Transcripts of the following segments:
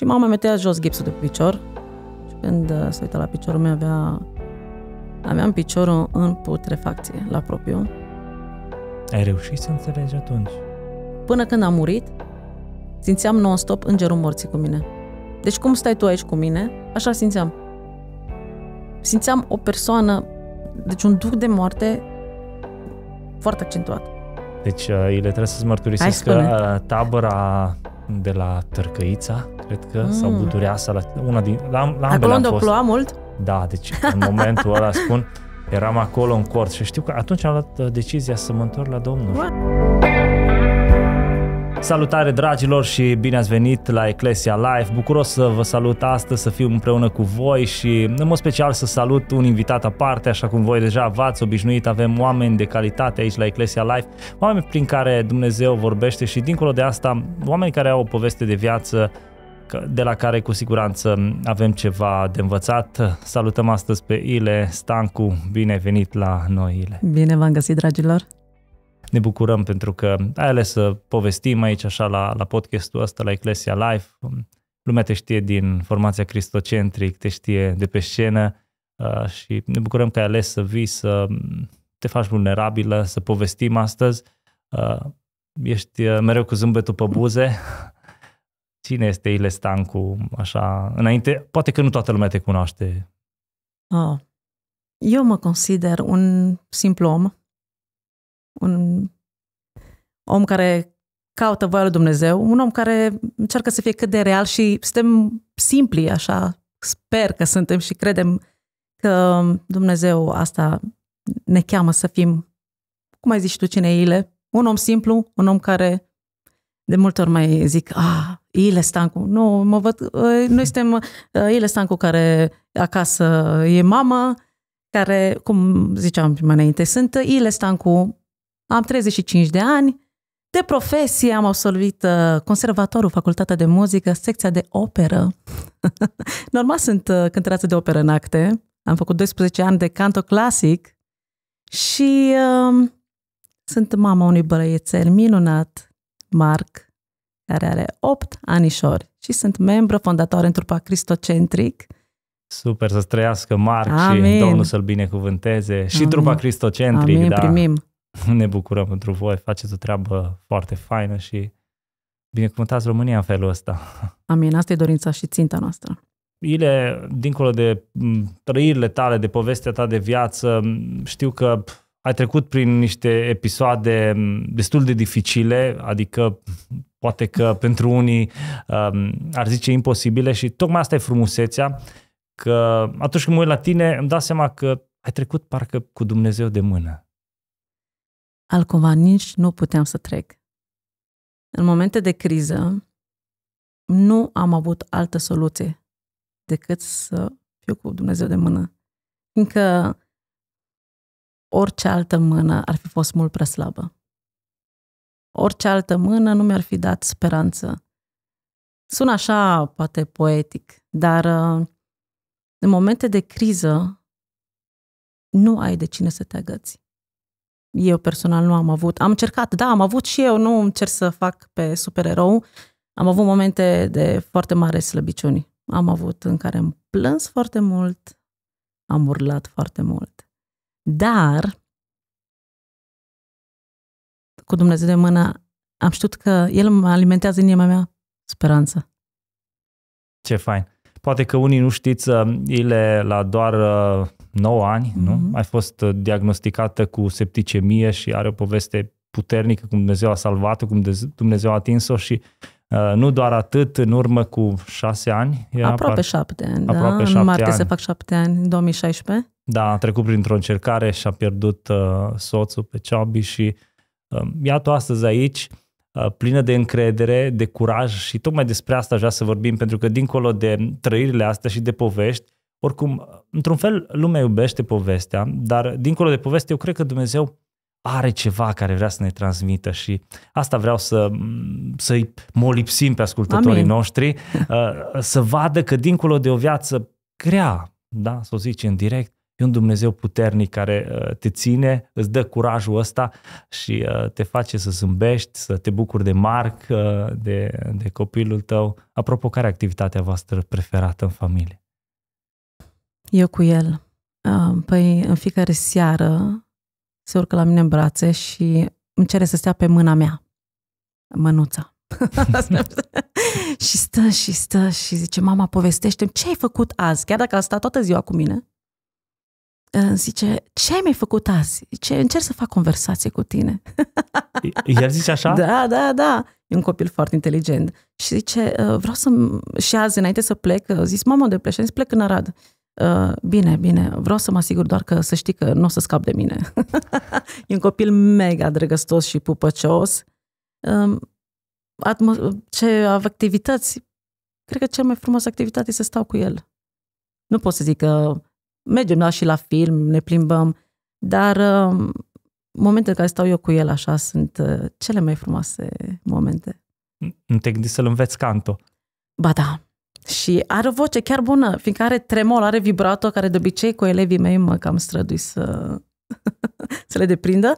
Și mama mi-a tăiat jos gipsul de picior. Și când uh, se uită la piciorul meu, avea... aveam piciorul în putrefacție, la propriu. Ai reușit să înțelegi atunci? Până când am murit, simțeam non-stop îngerul morții cu mine. Deci cum stai tu aici cu mine, așa simțeam. Simțeam o persoană, deci un duc de moarte foarte accentuat. Deci uh, ele trebuie să-ți mărturisesc că uh, tabăra de la Târcăița, cred că, mm. sau Budureasa, la, una din, la, la Acolo unde ploua mult? Da, deci în momentul ăla spun, eram acolo în cort și știu că atunci am luat uh, decizia să mă întorc la Domnul. What? Salutare dragilor și bine ați venit la Eclesia Live. Bucuros să vă salut astăzi, să fiu împreună cu voi și în mod special să salut un invitat aparte, așa cum voi deja v-ați obișnuit, avem oameni de calitate aici la Eclesia Live, oameni prin care Dumnezeu vorbește și dincolo de asta, oameni care au o poveste de viață de la care cu siguranță avem ceva de învățat. Salutăm astăzi pe Ile Stancu, bine ai venit la noi, Ile. Bine v-am găsit, dragilor! Ne bucurăm pentru că ai ales să povestim aici așa la, la podcastul ăsta, la Ecclesia Live. Lumea te știe din formația Cristocentric, te știe de pe scenă uh, și ne bucurăm că ai ales să vii, să te faci vulnerabilă, să povestim astăzi. Uh, ești uh, mereu cu zâmbetul pe buze Cine este Ile Stancu, așa, înainte? Poate că nu toată lumea te cunoaște. Oh. Eu mă consider un simplu om, un om care caută voia lui Dumnezeu, un om care încearcă să fie cât de real și suntem simpli, așa, sper că suntem și credem că Dumnezeu asta ne cheamă să fim, cum ai zis tu cine Ile, un om simplu, un om care de multe ori mai zic, ah, Ile Stancu, nu, mă văd, ă, noi suntem ă, Ile Stancu care acasă e mama, care, cum ziceam mai înainte, sunt Ile Stancu, am 35 de ani, de profesie am absolvit ă, conservatorul, facultatea de muzică, secția de operă. Normal sunt cântărață de operă în acte. Am făcut 12 ani de canto clasic și uh, sunt mama unui băiețel minunat, Marc, care are 8 anișori și sunt membru fondator în trupa Cristocentric. Super, să trăiască Marc Amin. și Domnul să-l binecuvânteze. Amin. Și trupa Cristocentric, Amin, da. primim. Ne bucurăm pentru voi, faceți o treabă foarte faină și binecuvântați România în felul ăsta. Amin, asta e dorința și ținta noastră. Ile, dincolo de trăirile tale, de povestea ta de viață, știu că ai trecut prin niște episoade destul de dificile, adică poate că pentru unii um, ar zice imposibile și tocmai asta e frumusețea, că atunci când mă uit la tine îmi dau seama că ai trecut parcă cu Dumnezeu de mână. Altcumva nici nu puteam să trec. În momente de criză, nu am avut altă soluție decât să fiu cu Dumnezeu de mână. Fiindcă orice altă mână ar fi fost mult prea slabă orice altă mână nu mi-ar fi dat speranță. Sună așa, poate poetic, dar uh, în momente de criză nu ai de cine să te agăți. Eu personal nu am avut. Am încercat, da, am avut și eu, nu încerc să fac pe supererou. Am avut momente de foarte mare slăbiciuni. Am avut în care am plâns foarte mult, am urlat foarte mult. Dar cu Dumnezeu de mână, am știut că El mă alimentează în inima mea speranță. Ce fain! Poate că unii nu știți, uh, Ile la doar 9 uh, ani, mm-hmm. nu? Ai fost diagnosticată cu septicemie și are o poveste puternică, cum Dumnezeu a salvat-o, cum Dumnezeu a atins-o și uh, nu doar atât, în urmă cu șase ani. Aproape par... șapte ani, da? aproape Șapte în martie ani. se fac șapte ani, în 2016. Da, a trecut printr-o încercare și a pierdut uh, soțul pe Ceabi și Iată astăzi aici, plină de încredere, de curaj și tocmai despre asta aș vrea să vorbim, pentru că dincolo de trăirile astea și de povești, oricum, într-un fel, lumea iubește povestea, dar dincolo de poveste, eu cred că Dumnezeu are ceva care vrea să ne transmită și asta vreau să, să-i molipsim pe ascultătorii Amin. noștri, să vadă că dincolo de o viață grea, da, să o zici în direct, E un Dumnezeu puternic care uh, te ține, îți dă curajul ăsta și uh, te face să zâmbești, să te bucuri de Marc, uh, de, de copilul tău. Apropo, care e activitatea voastră preferată în familie? Eu cu el. Păi în fiecare seară se urcă la mine în brațe și îmi cere să stea pe mâna mea, mânuța. și stă și stă și zice, mama, povestește ce ai făcut azi? Chiar dacă a stat toată ziua cu mine, zice, ce ai mai făcut azi? Zice, încerc să fac conversație cu tine. El zice așa? Da, da, da. E un copil foarte inteligent. Și zice, ă, vreau să... Și azi, înainte să plec, zis, mamă de plec, Și zis, plec în Arad. Ă, bine, bine, vreau să mă asigur doar că să știi că nu o să scap de mine. e un copil mega drăgăstos și pupăcios. Ă, atmo- ce activități? Cred că cea mai frumoasă activitate este să stau cu el. Nu pot să zic că mergem la și la film, ne plimbăm, dar uh, momentele în care stau eu cu el așa sunt uh, cele mai frumoase momente. Nu te gândești să-l înveți canto. Ba da. Și are o voce chiar bună, fiindcă are tremol, are vibrato, care de obicei cu elevii mei mă cam strădui să, să le deprindă.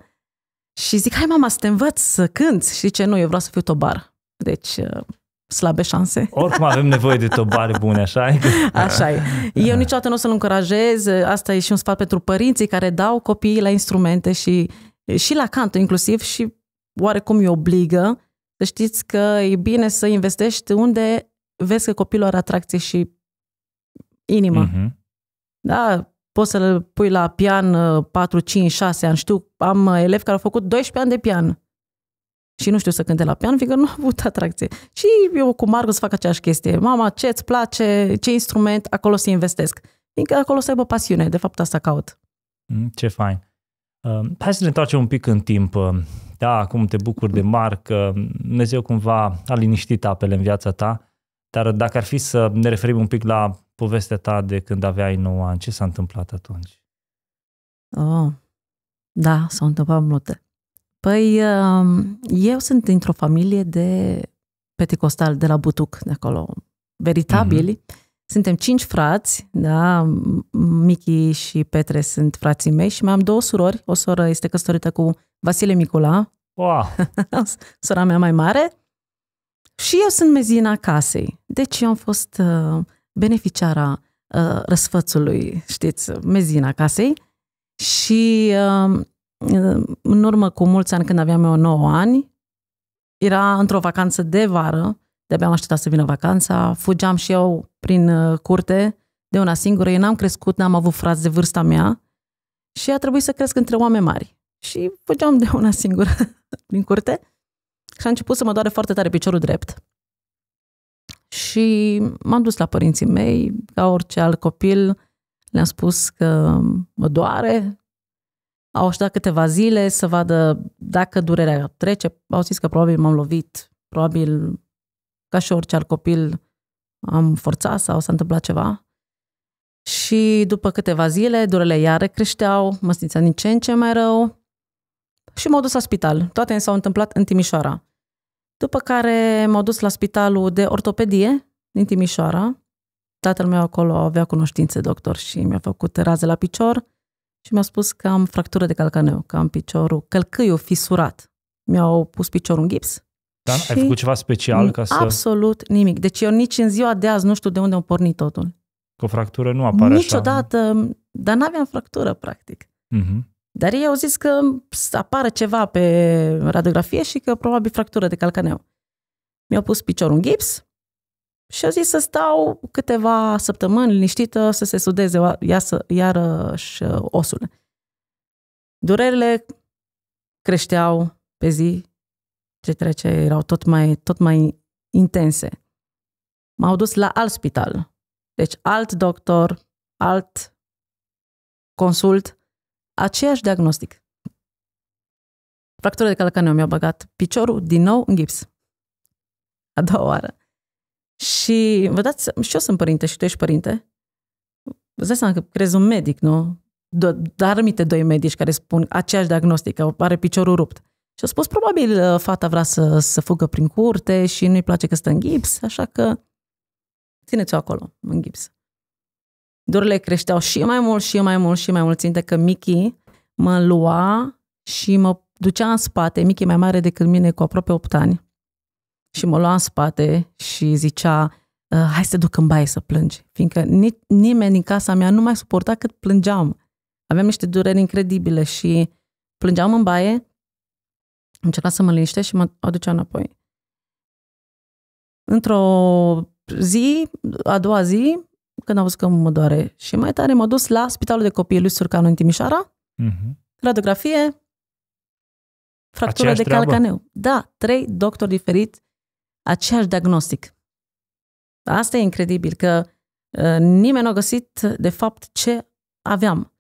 Și zic, hai mama să te învăț să cânți. Și zice, nu, eu vreau să fiu tobar. Deci uh, slabe șanse. Oricum avem nevoie de tobare bune, așa e? Așa e. Eu niciodată nu o să-l încurajez. Asta e și un sfat pentru părinții care dau copiii la instrumente și, și la cantă inclusiv și oarecum îi obligă să știți că e bine să investești unde vezi că copilul are atracție și inimă. Mm-hmm. Da, poți să-l pui la pian 4, 5, 6 ani. Știu, am uh, elevi care au făcut 12 ani de pian și nu știu să cânte la pian, fiindcă nu a avut atracție. Și eu cu Margus fac aceeași chestie. Mama, ce îți place, ce instrument, acolo să investesc. Fiindcă acolo să aibă pasiune, de fapt asta caut. Mm, ce fain. Uh, hai să ne întoarcem un pic în timp. Um, da, acum te bucuri de marc, um, Dumnezeu cumva a liniștit apele în viața ta, dar dacă ar fi să ne referim un pic la povestea ta de când aveai 9 ani, ce s-a întâmplat atunci? Oh, da, s-au întâmplat multe. Păi, um, eu sunt dintr-o familie de peticostal de la Butuc, de acolo, veritabili. Mm-hmm. Suntem cinci frați, da? Michi și Petre sunt frații mei și mai am două surori. O soră este căsătorită cu Vasile Micula, wow. sora mea mai mare. Și eu sunt mezina casei. Deci eu am fost uh, beneficiara uh, răsfățului, știți, mezina casei. Și uh, în urmă cu mulți ani, când aveam eu 9 ani, era într-o vacanță de vară, de-abia am așteptat să vină vacanța, fugeam și eu prin uh, curte de una singură, eu n-am crescut, n-am avut frați de vârsta mea și a trebuit să cresc între oameni mari. Și fugeam de una singură prin curte și a început să mă doare foarte tare piciorul drept. Și m-am dus la părinții mei, ca orice alt copil, le-am spus că mă doare, au așteptat câteva zile să vadă dacă durerea trece. Au zis că probabil m-am lovit, probabil ca și orice alt copil am forțat sau s-a întâmplat ceva. Și după câteva zile, durele iară creșteau, mă simțeam din ce în ce mai rău și m-au dus la spital. Toate s-au întâmplat în Timișoara. După care m-au dus la spitalul de ortopedie din Timișoara. Tatăl meu acolo avea cunoștințe doctor și mi-a făcut raze la picior și mi a spus că am fractură de calcaneu, că am piciorul, călcâiul fisurat. Mi-au pus piciorul în gips. Da? Și Ai făcut ceva special ca să... Absolut nimic. Deci eu nici în ziua de azi nu știu de unde am pornit totul. Cu o fractură nu apare Niciodată, așa. Niciodată, dar n-aveam fractură, practic. Uh-huh. Dar ei au zis că apare ceva pe radiografie și că probabil fractură de calcaneu. Mi-au pus piciorul în gips, și a zis să stau câteva săptămâni liniștită să se sudeze iasă, iarăși uh, osul. Durerile creșteau pe zi ce trece, erau tot mai, tot mai intense. M-au dus la alt spital. Deci alt doctor, alt consult, aceeași diagnostic. Fractură de calcaneu mi-a băgat piciorul din nou în gips. A doua oară. Și vă dați și eu sunt părinte și tu ești părinte. Vă dați seama că crezi un medic, nu? Dar mite doi medici care spun aceeași diagnostică, are piciorul rupt. Și a spus, probabil uh, fata vrea să, să fugă prin curte și nu-i place că stă în gips, așa că țineți-o acolo, în gips. Durile creșteau și mai mult, și mai mult, și mai mult. Ținte că Mickey mă lua și mă ducea în spate, Mickey mai mare decât mine cu aproape 8 ani și mă lua în spate și zicea uh, hai să te duc în baie să plângi, fiindcă nimeni din casa mea nu mai suporta cât plângeam. Aveam niște dureri incredibile și plângeam în baie, încerca să mă liniște și mă aducea înapoi. Într-o zi, a doua zi, când am văzut că mă doare și mai tare, m-a dus la Spitalul de Copii lui Surcanu în Timișoara, uh-huh. radiografie, fractură Aceeași de calcaneu. Treabă? Da, trei doctori diferiți aceeași diagnostic. Asta e incredibil, că ă, nimeni nu a găsit, de fapt, ce aveam.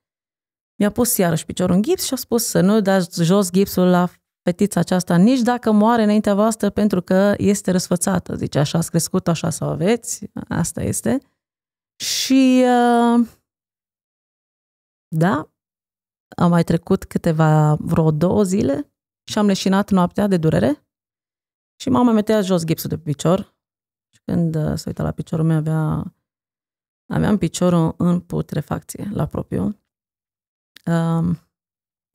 Mi-a pus iarăși piciorul în gips și a spus să nu dați jos gipsul la fetița aceasta, nici dacă moare înaintea voastră, pentru că este răsfățată. Zice, așa ați crescut, așa să o aveți, asta este. Și ă, da, am mai trecut câteva, vreo două zile și am leșinat noaptea de durere și mama mi-a tăiat jos gipsul de picior. Și când uh, se uita la piciorul meu, avea, aveam piciorul în putrefacție, la propriu. Um,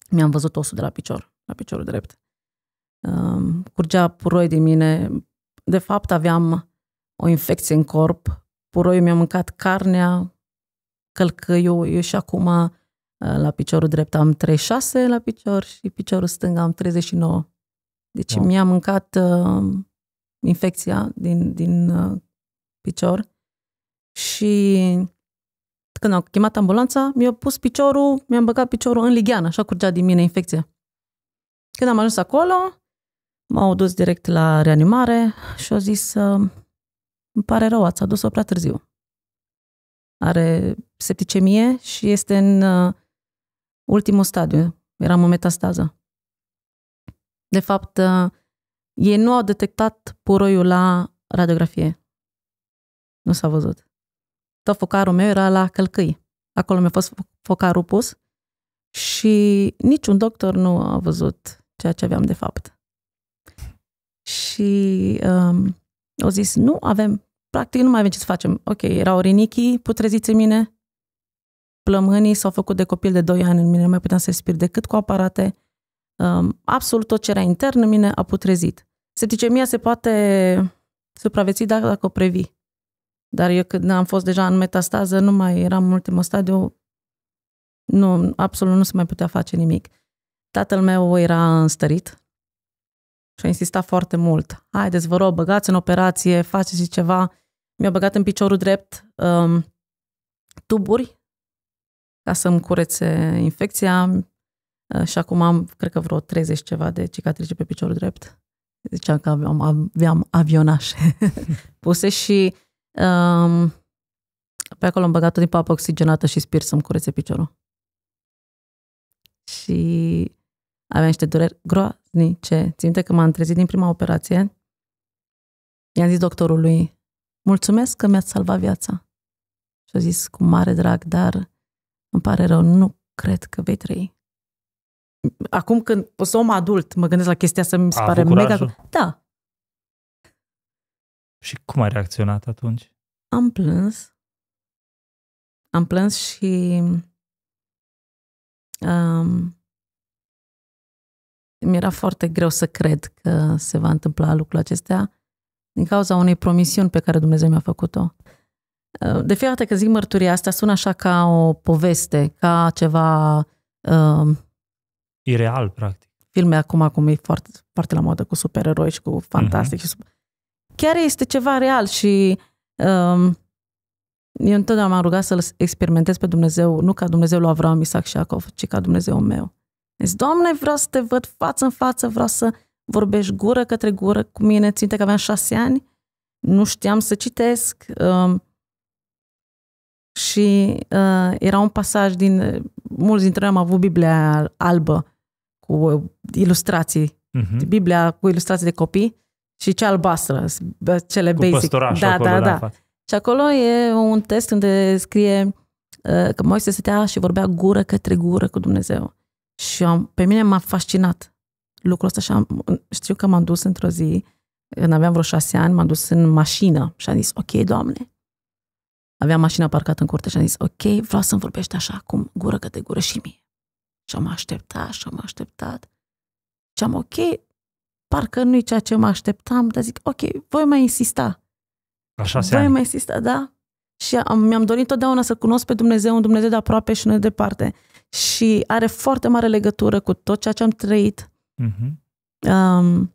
mi-am văzut osul de la picior, la piciorul drept. Um, curgea puroi din mine. De fapt, aveam o infecție în corp. Puroiul mi-a mâncat carnea, călcâiul. Eu și acum uh, la piciorul drept am 36 la picior și piciorul stâng am 39. Deci da. mi-a mâncat uh, infecția din, din uh, picior și când au chemat ambulanța, mi-a pus piciorul, mi-am băgat piciorul în ligheană, așa curgea din mine infecția. Când am ajuns acolo, m-au dus direct la reanimare și au zis, uh, îmi pare rău, ați adus-o prea târziu. Are septicemie și este în uh, ultimul stadiu, era în metastază. De fapt, uh, ei nu au detectat puroiul la radiografie. Nu s-a văzut. Tot focarul meu era la călcâi. Acolo mi-a fost focarul pus și niciun doctor nu a văzut ceea ce aveam de fapt. Și um, au zis, nu avem, practic nu mai avem ce să facem. Ok, erau rinichii putreziți în mine, plămânii s-au făcut de copil de 2 ani în mine, nu mai puteam să respir decât cu aparate Um, absolut tot ce era intern în mine a putrezit. Septicemia se poate supraviețui dacă, dacă o previ, Dar eu când am fost deja în metastază, nu mai eram în ultimul stadiu, nu, absolut nu se mai putea face nimic. Tatăl meu era înstărit și a insistat foarte mult. Haideți, vă rog, băgați în operație, faceți ceva. Mi-a băgat în piciorul drept um, tuburi ca să-mi curețe infecția, Uh, și acum am, cred că vreo 30 ceva de cicatrice pe piciorul drept. Ziceam că aveam, aveam avionașe puse și um, pe acolo am băgat o din papă oxigenată și spir să-mi curețe piciorul. Și aveam niște dureri groaznice. Țin că m-am trezit din prima operație. I-am zis doctorului, mulțumesc că mi-ați salvat viața. Și a zis, cu mare drag, dar îmi pare rău, nu cred că vei trăi acum când o să om adult, mă gândesc la chestia asta, mi se pare mega... Da. Și cum ai reacționat atunci? Am plâns. Am plâns și um, mi-era foarte greu să cred că se va întâmpla lucrul acestea din cauza unei promisiuni pe care Dumnezeu mi-a făcut-o. De fiecare dată că zic mărturia asta, sună așa ca o poveste, ca ceva um, ireal, practic. Filme acum, acum e foarte, foarte la modă cu supereroi și cu fantastic. Mhm. Uh-huh. Chiar este ceva real și um, eu întotdeauna m-am rugat să-L experimentez pe Dumnezeu, nu ca Dumnezeu lui Avram, Isaac și Iacov, ci ca Dumnezeu meu. Deci, Doamne, vreau să te văd față în față, vreau să vorbești gură către gură cu mine. Ținte că aveam șase ani, nu știam să citesc um, și uh, era un pasaj din, mulți dintre noi am avut Biblia albă cu ilustrații. Uh-huh. Biblia cu ilustrații de copii și cea albastră, cele cu basic. Da, acolo, da, da, da. Și acolo e un test unde scrie uh, că Moise stătea și vorbea gură către gură cu Dumnezeu. Și am, pe mine m-a fascinat lucrul ăsta și am, știu că m-am dus într-o zi, când aveam vreo șase ani, m-am dus în mașină și am zis, ok, Doamne, aveam mașina parcată în curte și am zis, ok, vreau să-mi vorbești așa, cum gură către gură și mie. Și am așteptat și am așteptat. Și am, ok, parcă nu-i ceea ce mă așteptam, dar zic, ok, voi mai insista. Așa se Voi mai insista, da? Și am, mi-am dorit totdeauna să cunosc pe Dumnezeu, un Dumnezeu de aproape și nu de departe. Și are foarte mare legătură cu tot ceea ce am trăit. Uh-huh. Um,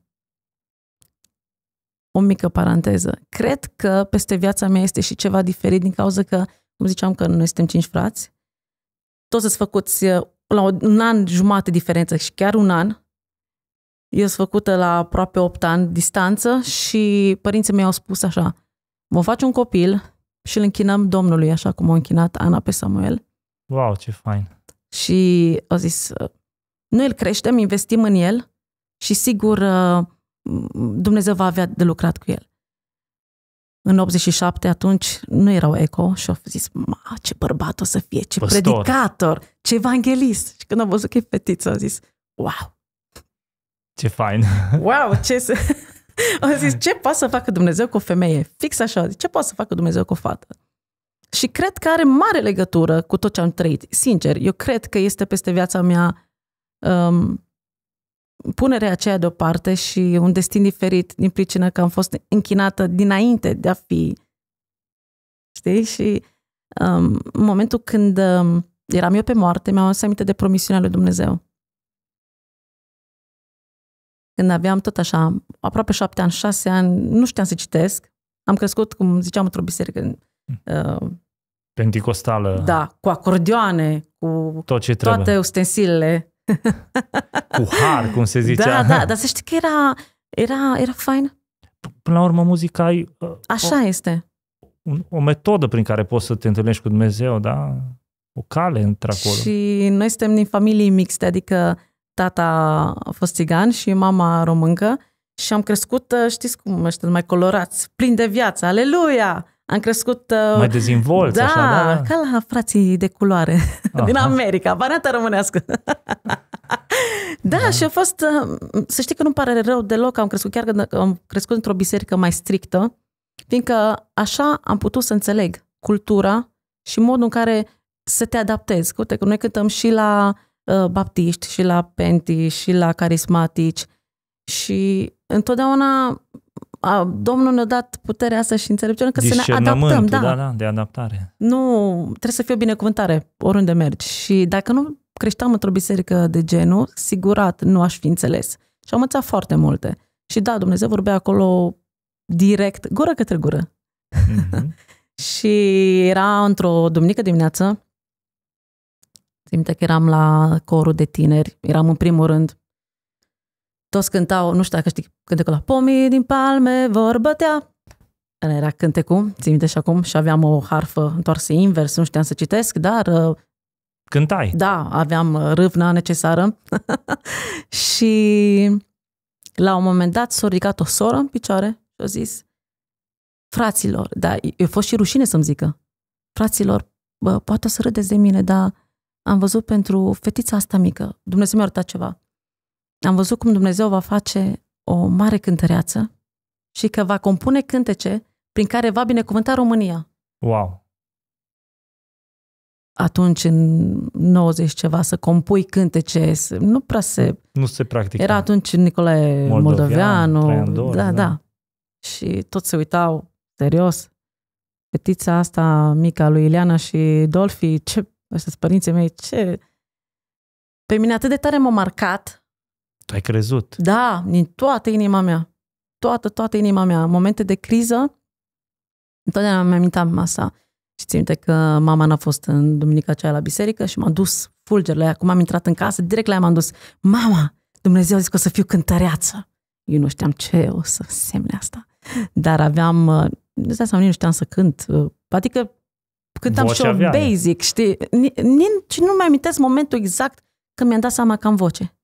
o mică paranteză. Cred că peste viața mea este și ceva diferit din cauza că, cum ziceam că noi suntem cinci frați, toți sunt făcuți la un an jumate diferență și chiar un an. Eu sunt făcută la aproape 8 ani distanță și părinții mei au spus așa, vom face un copil și îl închinăm Domnului, așa cum a închinat Ana pe Samuel. Wow, ce fain! Și au zis, noi îl creștem, investim în el și sigur uh, Dumnezeu va avea de lucrat cu el în 87, atunci nu erau eco și au zis, ma, ce bărbat o să fie, ce Păstor. predicator, ce evanghelist. Și când am văzut că e fetiță, am zis, wow! Ce fain! Wow, ce să... am zis, ce poate să facă Dumnezeu cu o femeie? Fix așa, ce poate să facă Dumnezeu cu o fată? Și cred că are mare legătură cu tot ce am trăit. Sincer, eu cred că este peste viața mea um, punerea aceea deoparte și un destin diferit din pricină că am fost închinată dinainte de a fi. Știi? Și um, în momentul când um, eram eu pe moarte, mi-am adus aminte de promisiunea lui Dumnezeu. Când aveam tot așa, aproape șapte ani, șase ani, nu știam să citesc. Am crescut, cum ziceam, într-o biserică uh, Pentecostală. Da, cu acordioane, cu Tot ce toate ustensilele Cu har, cum se zicea. Da, da, dar să știi că era, era, era fain. Până la urmă, muzica ai... Uh, Așa o, este. Un, o metodă prin care poți să te întâlnești cu Dumnezeu, da? O cale într-acolo. Și noi suntem din familii mixte, adică tata a fost țigan și mama româncă și am crescut, uh, știți cum, ăștia mai colorați, plin de viață, aleluia! Am crescut... Uh, mai dezinvolți, da, așa, da, da, ca la frații de culoare Aha. din America, varianta românească. da, da, și a fost... Uh, să știi că nu-mi pare rău deloc, am crescut chiar că am crescut într-o biserică mai strictă, fiindcă așa am putut să înțeleg cultura și modul în care să te adaptezi. Uite că noi cântăm și la uh, baptiști, și la penti, și la carismatici și întotdeauna a, Domnul ne-a dat puterea asta și înțelepciunea că să ne adaptăm. Da. da, da, de adaptare. Nu, trebuie să fie o binecuvântare oriunde mergi. Și dacă nu creșteam într-o biserică de genul, sigurat nu aș fi înțeles. Și am învățat foarte multe. Și da, Dumnezeu vorbea acolo direct, gură către gură. Mm-hmm. și era într-o duminică dimineață, simte că eram la corul de tineri, eram în primul rând, toți cântau, nu știu dacă știi cântecul la pomii din palme vorbătea. Ăla era cântecul, țin minte și acum, și aveam o harfă întoarsă invers, nu știam să citesc, dar... Uh, Cântai. Da, aveam uh, râvna necesară. și la un moment dat s-a ridicat o soră în picioare și a zis, fraților, dar eu fost și rușine să-mi zică, fraților, bă, poate să râdeți de mine, dar am văzut pentru fetița asta mică, Dumnezeu mi-a arătat ceva am văzut cum Dumnezeu va face o mare cântăreață și că va compune cântece prin care va binecuvânta România. Wow! Atunci, în 90 ceva, să compui cântece, nu prea se... Nu se practica. Era atunci Nicolae Moldoveanu. Dor, da, da, da. Și toți se uitau, serios, fetița asta mica lui Ileana și Dolfi, ce, ăștia părinții mei, ce... Pe mine atât de tare m-a marcat tu ai crezut? Da, din toată inima mea. Toată, toată inima mea. În momente de criză, întotdeauna mi-am amintam asta. Și țin minte că mama n-a fost în duminica aceea la biserică și m-a dus fulger la ea. Cum am intrat în casă, direct la ea m-am dus. Mama, Dumnezeu a zis că o să fiu cântăreață. Eu nu știam ce o să semne asta. Dar aveam, uh, nu știam, seama, nu știam să cânt. Uh, adică cântam și eu basic, știi? Nici nu mi-am amintesc momentul exact când mi-am dat seama că am voce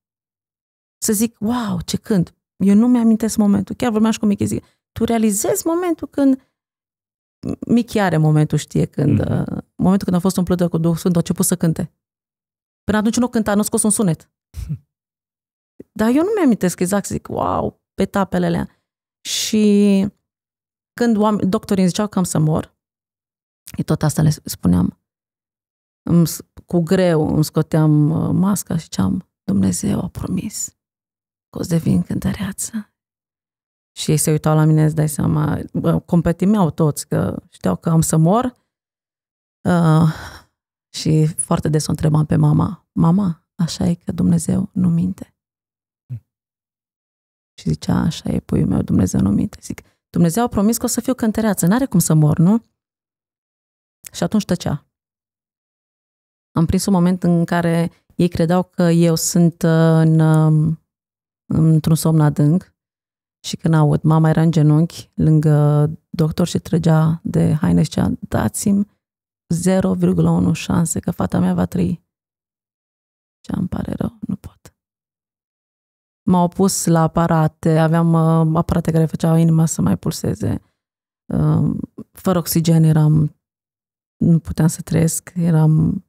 să zic, wow, ce când Eu nu mi-amintesc momentul. Chiar vorbeam și cu Michi, zic, tu realizezi momentul când Michi are momentul, știe, când mm. Uh, momentul când a fost umplut de cu Duhul Sfânt, a început să cânte. Până atunci nu cânta, nu scos un sunet. Dar eu nu mi-amintesc exact, zic, wow, tapele alea. Și când oameni, doctorii îmi ziceau că am să mor, e tot asta le spuneam, îmi, cu greu îmi scoteam uh, masca și ceam, Dumnezeu a promis că o să devin cântăreață. Și ei se uitau la mine, îți dai seama, competimeau toți, că știau că am să mor. Uh, și foarte des o întrebam pe mama, mama, așa e că Dumnezeu nu minte. Mm. Și zicea, așa e puiul meu, Dumnezeu nu minte. Zic, Dumnezeu a promis că o să fiu cântăreață, n-are cum să mor, nu? Și atunci tăcea. Am prins un moment în care ei credeau că eu sunt în um, într-un somn adânc și când aud, mama era în genunchi lângă doctor și trăgea de haine și cea, dați-mi 0,1 șanse că fata mea va trăi. Și am pare rău, nu pot. M-au opus la aparate, aveam uh, aparate care făceau inima să mai pulseze. Uh, fără oxigen eram, nu puteam să trăiesc, eram,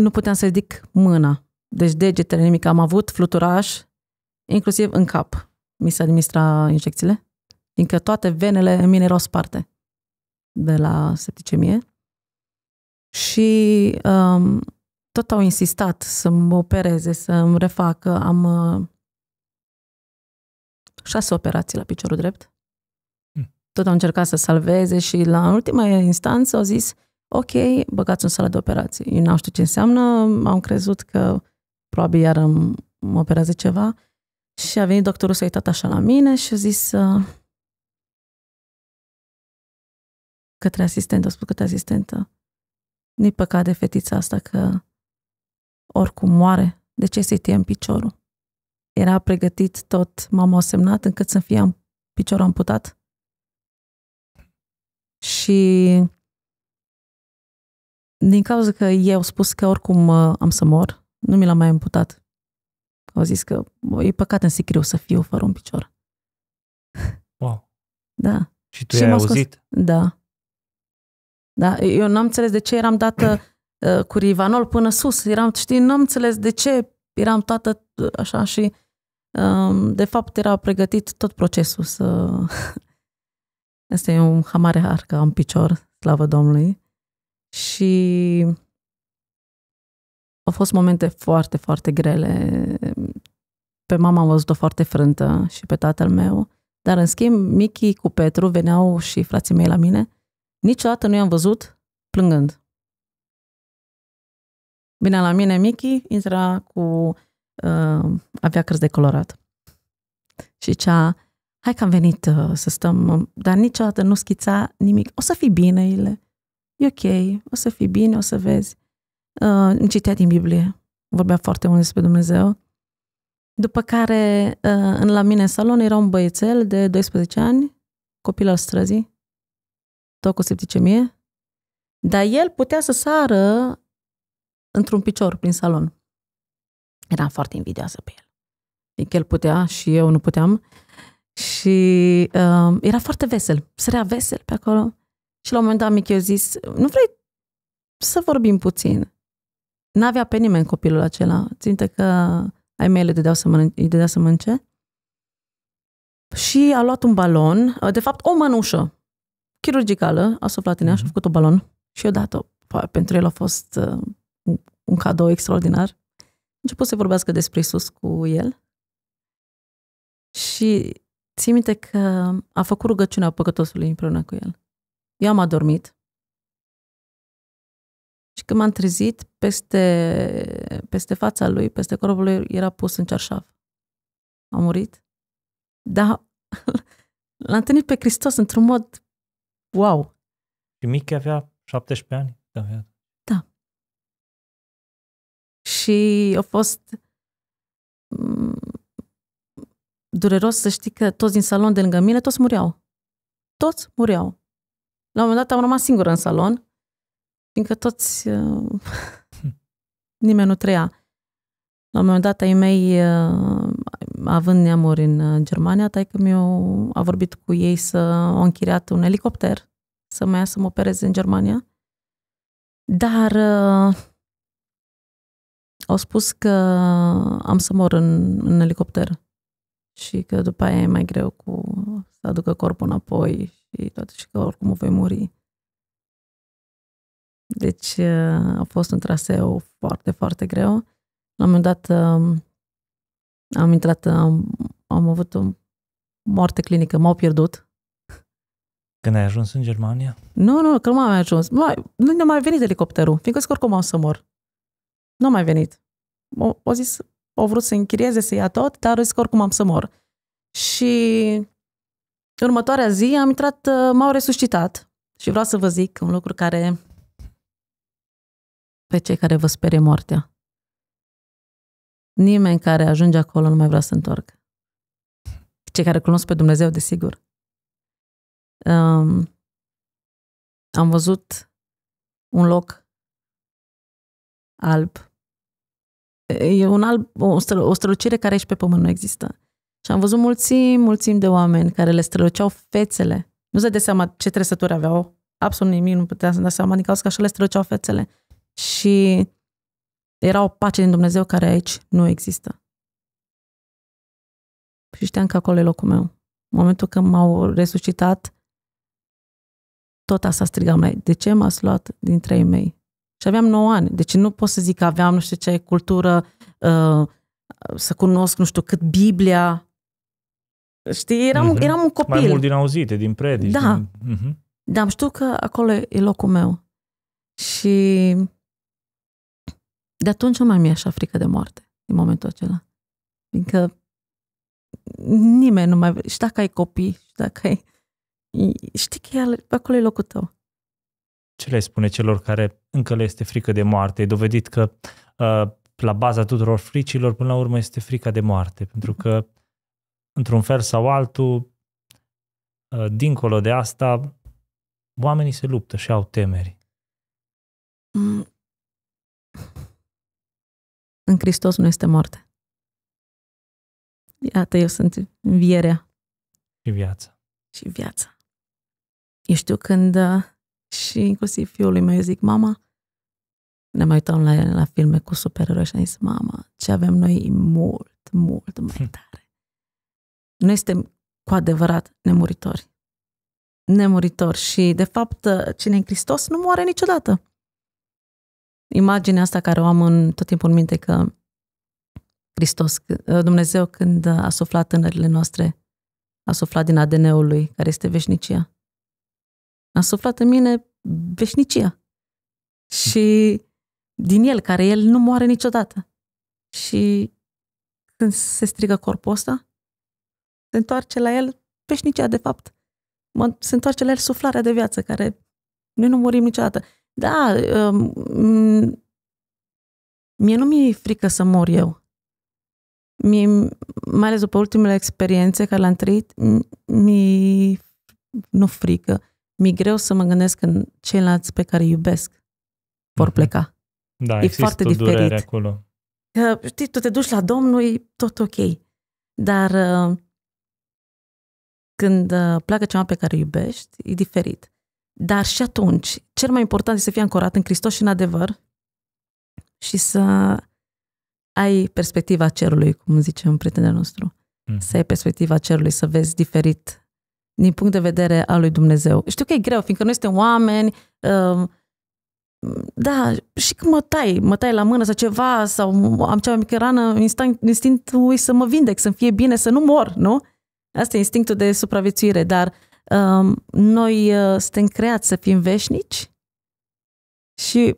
nu puteam să ridic mâna deci degetele, nimic. Am avut fluturaș, inclusiv în cap. Mi se administra injecțiile, fiindcă toate venele în mine erau sparte de la septicemie. Și um, tot au insistat să mă opereze, să îmi refacă. Am uh, șase operații la piciorul drept. Mm. Tot au încercat să salveze și la ultima instanță au zis ok, băgați în sala de operații. Eu n-am știut ce înseamnă, am crezut că probabil iar îmi, operează ceva. Și a venit doctorul să a uitat așa la mine și a zis uh, către asistentă, a spus către asistentă, nu-i păcat de fetița asta că oricum moare, de ce să-i în piciorul? Era pregătit tot, mama am semnat încât să fie am, piciorul amputat. Și din cauza că eu spus că oricum uh, am să mor, nu mi l-a mai amputat. Au zis că bă, e păcat în sicriu să fiu fără un picior. Wow. Da. Și tu și ai auzit? Scos... Da. Da, eu n-am înțeles de ce eram dată uh, cu rivanol până sus. Eram, știi, n-am înțeles de ce eram toată așa și um, de fapt era pregătit tot procesul să... Este un hamare arcă, Am un picior, slavă Domnului. Și au fost momente foarte, foarte grele. Pe mama am văzut-o foarte frântă și pe tatăl meu. Dar, în schimb, Michi cu Petru veneau și frații mei la mine. Niciodată nu i-am văzut plângând. Bine, la mine Michi intra cu... Uh, avea cărți de colorat. Și cea, hai că am venit uh, să stăm, dar niciodată nu schița nimic. O să fii bine, ele. E ok, o să fii bine, o să vezi. Uh, îmi citea din Biblie, vorbea foarte mult despre Dumnezeu. După care, uh, în la mine în salon, era un băiețel de 12 ani, copil al străzii, tot cu septicemie, dar el putea să sară într-un picior prin salon. Eram foarte invidioasă pe el. Adică el putea și eu nu puteam. Și uh, era foarte vesel. Sărea vesel pe acolo. Și la un moment dat Michi, eu zis, nu vrei să vorbim puțin? N-avea pe nimeni copilul acela. Ținte că ai mei le dădeau să mănânce, îi dădea să mănânce. Și a luat un balon, uh, de fapt o mănușă chirurgicală, a suflat în ea și a mhm. făcut un balon. Și eu dat-o. Pentru el a fost uh, un cadou extraordinar. A început să vorbească despre Isus cu el. Și ții minte că a făcut rugăciunea păcătosului împreună cu el. Eu am adormit și când m-am trezit, peste, peste fața lui, peste corpul lui, era pus în cearșaf. A murit. Dar l-a întâlnit pe Hristos într-un mod wow. Și Michi avea 17 ani. Avea. Da. Și a fost mm, dureros să știi că toți din salon de lângă mine, toți mureau. Toți mureau. La un moment dat am rămas singură în salon fiindcă toți, uh, nimeni nu trăia. La un moment dat, ai mei, uh, având neamuri în uh, Germania, taică mi a vorbit cu ei să o închiriat un elicopter să mă ia să mă opereze în Germania. Dar uh, au spus că am să mor în, în elicopter și că după aia e mai greu cu să aducă corpul înapoi și toate și că oricum voi muri. Deci uh, a fost un traseu foarte, foarte greu. La un moment dat um, am intrat, am, am avut o moarte clinică, m-au pierdut. Când ai ajuns în Germania? Nu, nu, că nu m-am ajuns. Nu, nu ne-a mai venit elicopterul, fiindcă cum am să mor. Nu a mai venit. o zis, au vrut să închirieze, să ia tot, dar zis că oricum am să mor. Și următoarea zi am intrat, uh, m-au resuscitat. Și vreau să vă zic un lucru care pe cei care vă sperie moartea. Nimeni care ajunge acolo nu mai vrea să întoarcă. Cei care cunosc pe Dumnezeu, desigur. Um, am văzut un loc alb. E un alb, o, stră, o strălucire care aici pe pământ nu există. Și am văzut mulțim, mulțim de oameni care le străluceau fețele. Nu se dă seama ce trăsături aveau. Absolut nimic, nu putea să-mi dea seama din că așa le străluceau fețele și era o pace din Dumnezeu care aici nu există. Și știam că acolo e locul meu. În momentul când m-au resuscitat, tot asta strigam la ei. De ce m-ați luat dintre ei mei? Și aveam 9 ani. Deci nu pot să zic că aveam nu știu ce cultură, uh, să cunosc nu știu cât Biblia. Știi, eram, mm-hmm. eram un copil. Mai mult din auzite, din predici. Da. Din... Mm-hmm. Dar știu că acolo e locul meu. Și de atunci nu mai mi-e așa frică de moarte, în momentul acela. Fiindcă nimeni nu mai vrea. Și dacă ai copii, și dacă ai... Știi că e, acolo e locul tău. Ce le spune celor care încă le este frică de moarte? E dovedit că uh, la baza tuturor fricilor, până la urmă, este frica de moarte. Pentru că, într-un fel sau altul, uh, dincolo de asta, oamenii se luptă și au temeri. Mm. În Hristos nu este moarte. Iată, eu sunt învierea. Și viața. Și viața. Eu știu când uh, și inclusiv fiului meu, eu zic, mama, ne mai uităm la, la filme cu supereroi și am zis, mama, ce avem noi e mult, mult mai hm. tare. Noi suntem cu adevărat nemuritori. Nemuritori și, de fapt, uh, cine e în Hristos nu moare niciodată imaginea asta care o am în tot timpul în minte că Hristos, uh, Dumnezeu când a suflat tânările noastre, a suflat din ADN-ul lui, care este veșnicia. A suflat în mine veșnicia. Și din el, care el nu moare niciodată. Și când se strigă corpul ăsta, se întoarce la el veșnicia, de fapt. Mă, se întoarce la el suflarea de viață, care noi nu murim niciodată. Da, um, mie nu mi-e frică să mor eu. Mie, mai ales după ultimele experiențe care le-am trăit, mi nu frică. Mi-e greu să mă gândesc în ceilalți pe care îi iubesc vor mhm. pleca. Da, e foarte o diferit. acolo. Că, știi, tu te duci la Domnul, e tot ok. Dar uh, când uh, pleacă ceva pe care îi iubești, e diferit. Dar și atunci, cel mai important este să fii ancorat în Hristos și în adevăr și să ai perspectiva cerului, cum zice un prieten nostru. Mm. Să ai perspectiva cerului, să vezi diferit din punct de vedere al lui Dumnezeu. Știu că e greu, fiindcă noi suntem oameni, uh, da, și când mă tai, mă tai la mână sau ceva, sau am cea mai mică rană, instinct, instinctul e să mă vindec, să-mi fie bine, să nu mor, nu? Asta e instinctul de supraviețuire, dar noi uh, suntem creați să fim veșnici și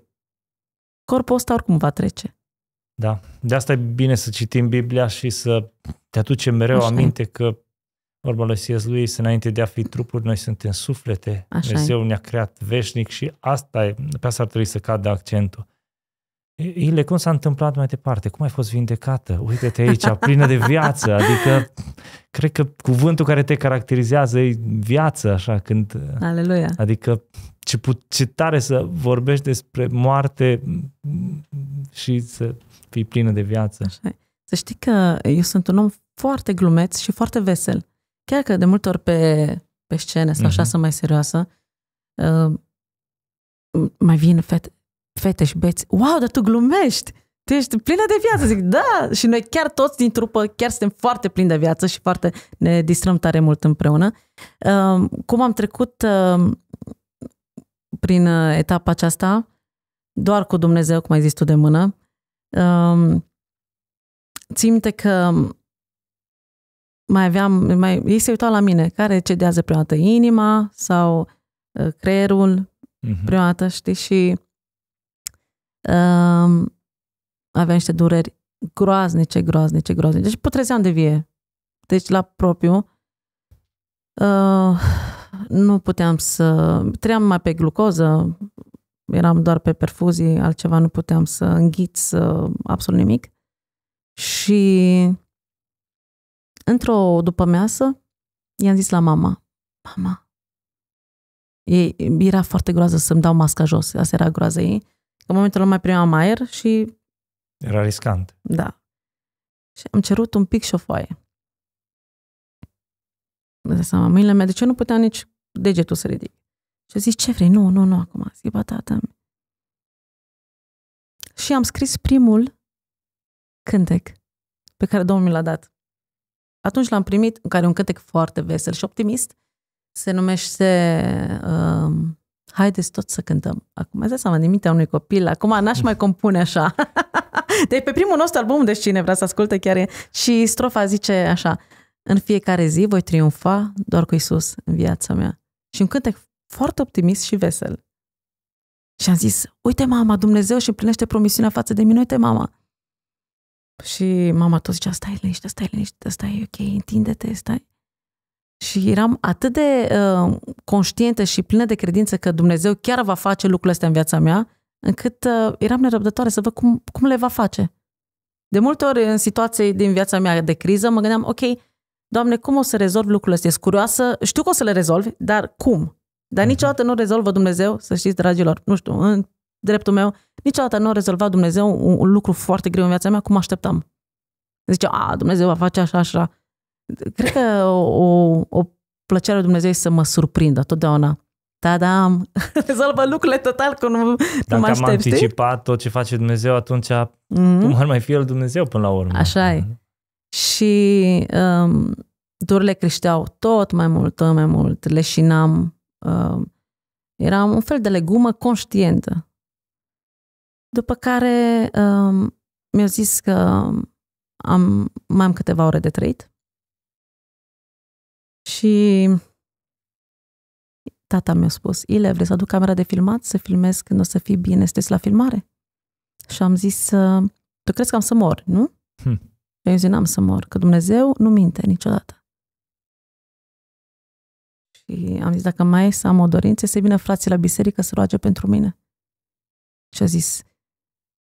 corpul ăsta oricum va trece. Da, de asta e bine să citim Biblia și să te aducem mereu Așa aminte e. că vorba lui C.S. Lui înainte de a fi trupuri, noi suntem suflete. Așa Dumnezeu e. ne-a creat veșnic și asta e, pe asta ar trebui să cadă accentul. Ile, cum s-a întâmplat mai departe? Cum ai fost vindecată? Uite-te aici, plină de viață. Adică, cred că cuvântul care te caracterizează e viață, așa, când... Aleluia. Adică, ce, put, ce tare să vorbești despre moarte și să fii plină de viață. Așa Să știi că eu sunt un om foarte glumeț și foarte vesel. Chiar că de multe ori pe, pe scene sau uh-huh. așa mhm. mai serioasă, uh, mai vin fete, fete și beți, wow, dar tu glumești! Tu ești plină de viață, zic, da! Și noi chiar toți din trupă, chiar suntem foarte plini de viață și foarte ne distrăm tare mult împreună. Ehm, cum am trecut ehm, prin uh, etapa aceasta, doar cu Dumnezeu, cum ai zis tu de mână, ehm, minte că mai aveam, mai, ei se uitau la mine, care cedează prima dată inima sau uh, creierul uh-huh. prima dată, știi, și uh, aveam niște dureri groaznice, groaznice, groaznice. Deci putrezeam de vie. Deci la propriu uh, nu puteam să... Tream mai pe glucoză, eram doar pe perfuzii, altceva nu puteam să înghiț să, absolut nimic. Și într-o după measă i-am zis la mama, mama, ei, era foarte groază să-mi dau masca jos, asta era groază ei, în momentul ăla mai primeam aer și... Era riscant. Da. Și am cerut un pic și o foaie. Mă dai seama, mâinile mele, de ce nu puteam nici degetul să ridic. Și zic, ce vrei? Nu, nu, nu, acum. Zic, ba, tată. Și am scris primul cântec pe care Domnul mi l-a dat. Atunci l-am primit, în care e un cântec foarte vesel și optimist, se numește um, haideți tot să cântăm. Acum ați dat seama, din mintea unui copil, acum n-aș mai compune așa. deci pe primul nostru album, deci cine vrea să asculte chiar e. Și strofa zice așa, în fiecare zi voi triumfa doar cu Isus în viața mea. Și un cântec foarte optimist și vesel. Și am zis, uite mama, Dumnezeu și împlinește promisiunea față de mine, uite mama. Și mama tot zicea, stai liniște, stai liniște, stai ok, întinde-te, stai. Și eram atât de uh, conștientă și plină de credință că Dumnezeu chiar va face lucrurile astea în viața mea, încât uh, eram nerăbdătoare să văd cum, cum le va face. De multe ori, în situații din viața mea de criză, mă gândeam, ok, Doamne, cum o să rezolv lucrurile astea? Sunt curioasă, știu că o să le rezolvi, dar cum? Dar mhm. niciodată nu rezolvă Dumnezeu, să știți, dragilor, nu știu, în dreptul meu, niciodată nu a rezolvat Dumnezeu un, un lucru foarte greu în viața mea, cum așteptam. Zicea, a, Dumnezeu va face așa, așa. Cred că o, o plăcere a Dumnezeu să mă surprindă totdeauna. Da, dam Rezolvă lucrurile total că nu, Dacă nu mă aștept, am anticipat știi? tot ce face Dumnezeu, atunci mm-hmm. cum ar mai fi El Dumnezeu până la urmă? Așa e. Și um, durile creșteau tot mai mult, tot mai mult. Leșinam. Um, eram un fel de legumă conștientă. După care um, mi-a zis că am, mai am câteva ore de trăit și tata mi-a spus, Ile, vrei să aduc camera de filmat, să filmez când o să fii bine, sunteți la filmare? Și am zis, tu crezi că am să mor, nu? Hm. Eu zic, n-am să mor, că Dumnezeu nu minte niciodată. Și am zis, dacă mai e să am o dorință, să vină frații la biserică să roage pentru mine. Și a zis,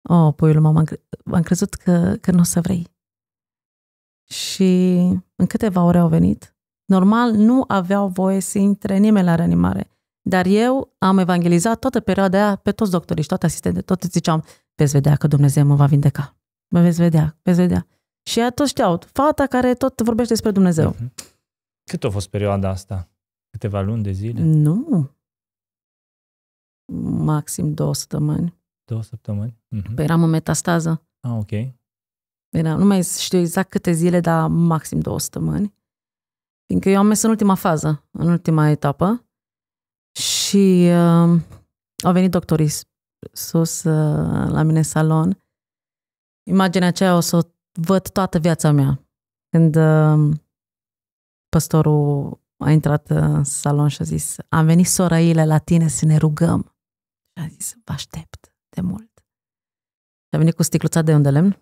oh, puiul meu, am, am crezut că, că nu o să vrei. Și în câteva ore au venit Normal, nu aveau voie să intre nimeni la reanimare. Dar eu am evangelizat toată perioada aia pe toți doctorii și toate asistente. Tot ziceam, veți vedea că Dumnezeu mă va vindeca. Mă veți vedea, veți vedea. Și ea toți știau, fata care tot vorbește despre Dumnezeu. Mhm. Cât a fost perioada asta? Câteva luni de zile? Nu. Maxim două săptămâni. Două săptămâni? Uh-huh. Păi eram în metastază. Ah, ok. Era, nu mai știu exact câte zile, dar maxim două săptămâni. Fiindcă eu am mers în ultima fază, în ultima etapă și uh, au venit doctorii sus uh, la mine în salon. Imaginea aceea o să o văd toată viața mea. Când uh, păstorul a intrat în salon și a zis am venit sorăile la tine să ne rugăm. Și a zis, vă aștept de mult. Și a venit cu sticluța de un de lemn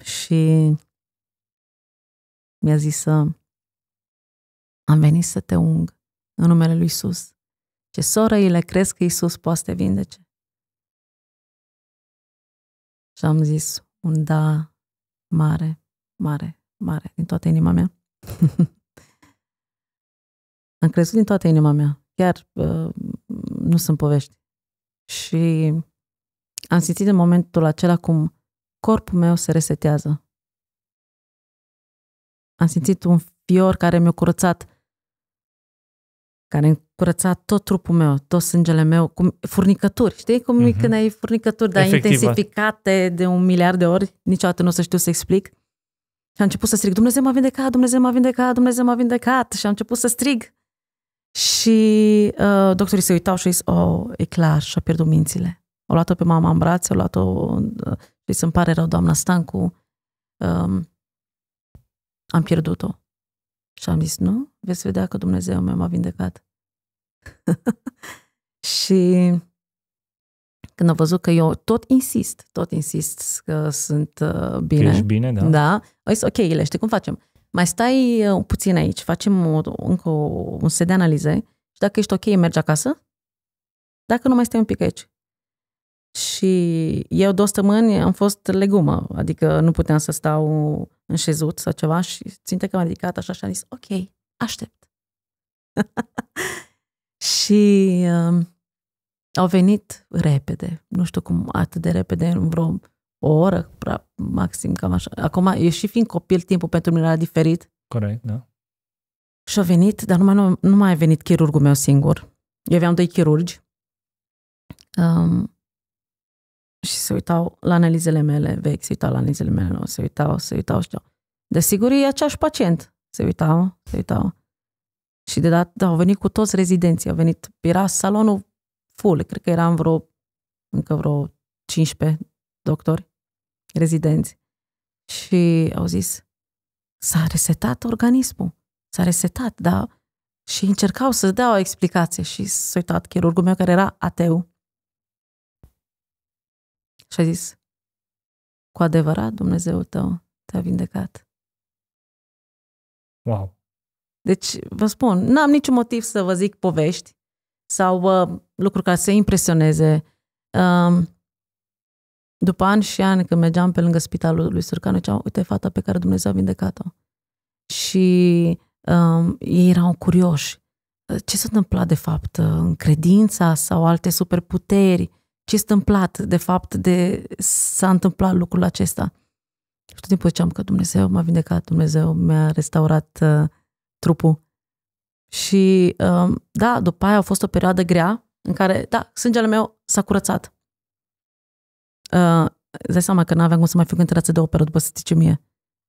și mi-a zis să uh, am venit să te ung în numele lui Isus. Ce sorăile crezi că Isus poate să te vindece? Și am zis un da mare, mare, mare din toată inima mea. am crezut din toată inima mea. Chiar uh, nu sunt povești. Și am simțit în momentul acela cum corpul meu se resetează. Am simțit un fior care mi-a curățat care îmi curăța tot trupul meu, tot sângele meu, cu furnicături. Știi cum uh-huh. când ai furnicături, dar Efectivă. Da. intensificate de un miliard de ori, niciodată nu o să știu să explic. Și am început să strig, Dumnezeu m-a vindecat, Dumnezeu m-a vindecat, Dumnezeu m-a vindecat. Și am început să strig. Și uh, doctorii se uitau și au zis, oh, e clar, și-a pierdut mințile. O luat-o pe mama în brațe, o luat-o, uh, și îmi pare rău, doamna Stancu, um, am pierdut-o. Și am zis, nu, veți vedea că Dumnezeu meu m-a vindecat. și când a văzut că eu tot insist, tot insist că sunt uh, bine. Că ești bine, da. Da. A zis, ok, Ile, știi cum facem? Mai stai uh, puțin aici, facem o, încă o, un set de analize și dacă ești ok, mergi acasă. Dacă nu, mai stai un pic aici. Și eu două săptămâni am fost legumă, adică nu puteam să stau în șezut sau ceva și ținte că m a ridicat așa și am zis, ok, aștept. Și uh, au venit repede, nu știu cum atât de repede, în vreo o oră, pra, maxim, cam așa. Acum, eu și fiind copil, timpul pentru mine era diferit. Corect, da. Și a venit, dar numai, nu, nu mai a venit chirurgul meu singur. Eu aveam doi chirurgi um, și se uitau la analizele mele vechi, se uitau la analizele mele noi, se uitau, se uitau, știu. Desigur, e aceeași pacient. Se uitau, se uitau. Și de data au venit cu toți rezidenții, au venit, era salonul full, cred că eram vreo, încă vreo 15 doctori rezidenți. Și au zis, s-a resetat organismul, s-a resetat, da? Și încercau să dea o explicație și s-a uitat chirurgul meu care era ateu. Și a zis, cu adevărat Dumnezeu tău te-a vindecat. Wow! Deci, vă spun, n-am niciun motiv să vă zic povești sau uh, lucruri care să impresioneze. Uh, după ani și ani, când mergeam pe lângă spitalul lui Surcanu, ziceam, uite fata pe care Dumnezeu a vindecat-o. Și uh, ei erau curioși. Ce s-a întâmplat, de fapt, în credința sau alte superputeri? Ce s-a întâmplat, de fapt, de s-a întâmplat lucrul acesta? Și tot timpul ziceam că Dumnezeu m-a vindecat, Dumnezeu mi-a restaurat uh, trupul. Și uh, da, după aia a fost o perioadă grea în care, da, sângele meu s-a curățat. Uh, îți dai seama că nu aveam cum să mai fiu cântărață de operă după că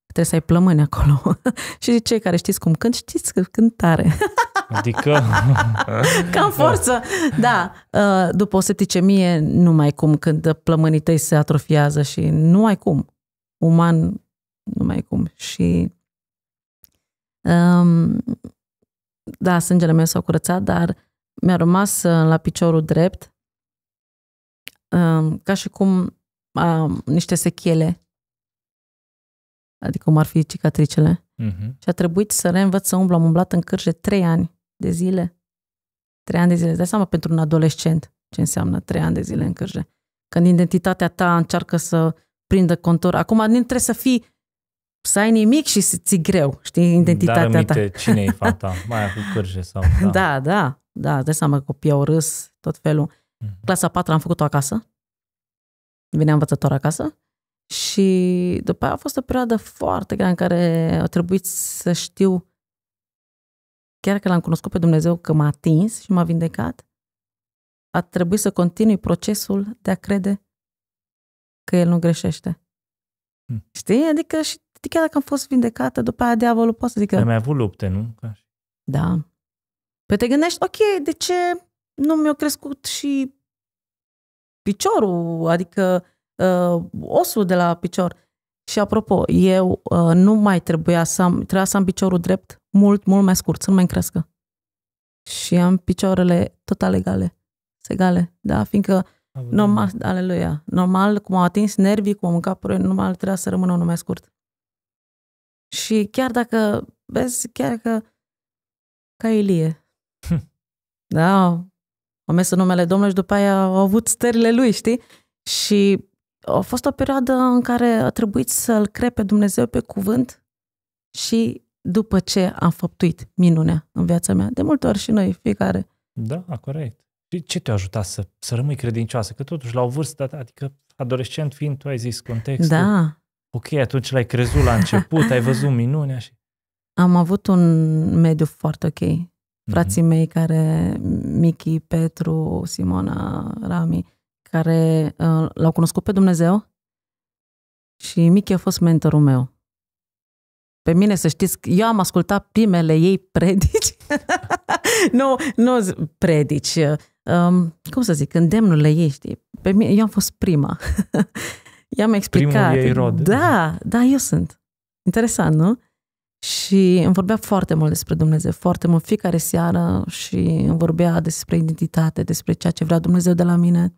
Trebuie să ai plămâni acolo. și cei care știți cum cânt, știți că cânt tare. Adică... Cam forță. Da. Uh, după o septicemie, nu mai cum când plămânii tăi se atrofiază și nu ai cum. Uman, nu mai cum. Și da, sângele meu s-a curățat, dar mi-a rămas uh, la piciorul drept um, ca și cum a, niște sechiele, adică cum ar fi cicatricele. Uh-huh. Și a trebuit să reînvăț să umblu. Am umblat în cârje trei ani de zile. Trei ani de zile. Îți dai seama pentru un adolescent ce înseamnă trei ani de zile în cârje. Când identitatea ta încearcă să prindă contor. Acum nu trebuie să fii să ai nimic și să ți greu, știi, identitatea Dar aminte, ta. cine e fata? mai cu cârje sau... Da, da, da, da dai seama că au râs, tot felul. Mm-hmm. Clasa 4 am făcut-o acasă. Vine învățător acasă. Și după aia a fost o perioadă foarte grea în care a trebuit să știu chiar că l-am cunoscut pe Dumnezeu că m-a atins și m-a vindecat, a trebuit să continui procesul de a crede că El nu greșește. Hmm. Știi? Adică și deci chiar dacă am fost vindecată, după aia diavolul poate să zică... Ai mai avut lupte, nu? Da. Păi te gândești, ok, de ce nu mi-a crescut și piciorul, adică uh, osul de la picior. Și apropo, eu uh, nu mai trebuia să am, trebuia să am piciorul drept mult, mult mai scurt, să nu mai crească. Și am picioarele total egale, egale, da, fiindcă normal, aleluia, normal, cum au atins nervii, cum am mâncat normal trebuia să rămână unul mai scurt. Și chiar dacă, vezi, chiar că ca Ilie. Hm. da, au mers în numele Domnului și după aia au avut stările lui, știi? Și a fost o perioadă în care a trebuit să-L crepe pe Dumnezeu pe cuvânt și după ce am făptuit minunea în viața mea. De multe ori și noi, fiecare. Da, corect. Și ce te-a ajutat să, să rămâi credincioasă? Că totuși, la o vârstă, da, adică adolescent fiind, tu ai zis contextul. Da ok, atunci l-ai crezut la început, ai văzut minunea și... Am avut un mediu foarte ok. Frații mm-hmm. mei care, Michi, Petru, Simona, Rami, care uh, l-au cunoscut pe Dumnezeu și Michi a fost mentorul meu. Pe mine, să știți, eu am ascultat primele ei predici. nu, nu predici. Uh, um, cum să zic, îndemnurile ei, știi? Pe mine, eu am fost prima. I-am explicat. Primul ei rod. Da, da, eu sunt. Interesant, nu? Și îmi vorbea foarte mult despre Dumnezeu, foarte mult, fiecare seară și îmi vorbea despre identitate, despre ceea ce vrea Dumnezeu de la mine,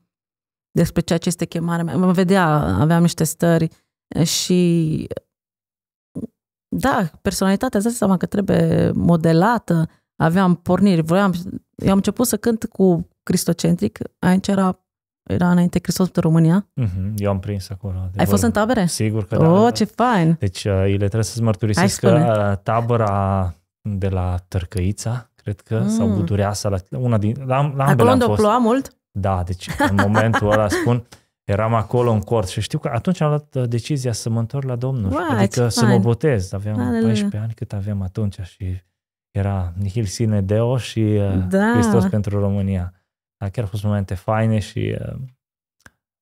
despre ceea ce este chemarea mea. Mă vedea, aveam niște stări și da, personalitatea, îți seama că trebuie modelată, aveam porniri, voiam, eu am început să cânt cu cristocentric, aici era era înainte Hristos pe România. Mm-hmm. Eu am prins acolo. Ai fost în tabere? Sigur că oh, da. Oh, ce fain! Deci uh, ele trebuie să-ți mărturisesc că uh, tabăra de la Târcăița, cred că, mm. sau Budureasa, la, una din, la, la ambele Acolo unde am fost. ploua mult? Da, deci în momentul ăla spun, eram acolo în cort și știu că atunci am luat uh, decizia să mă întorc la Domnul, wow, adică să mă botez. Aveam Alele. 14 ani cât aveam atunci și era Nihil Sine Deo și uh, da. Hristos pentru România. Dar chiar au fost momente faine și uh,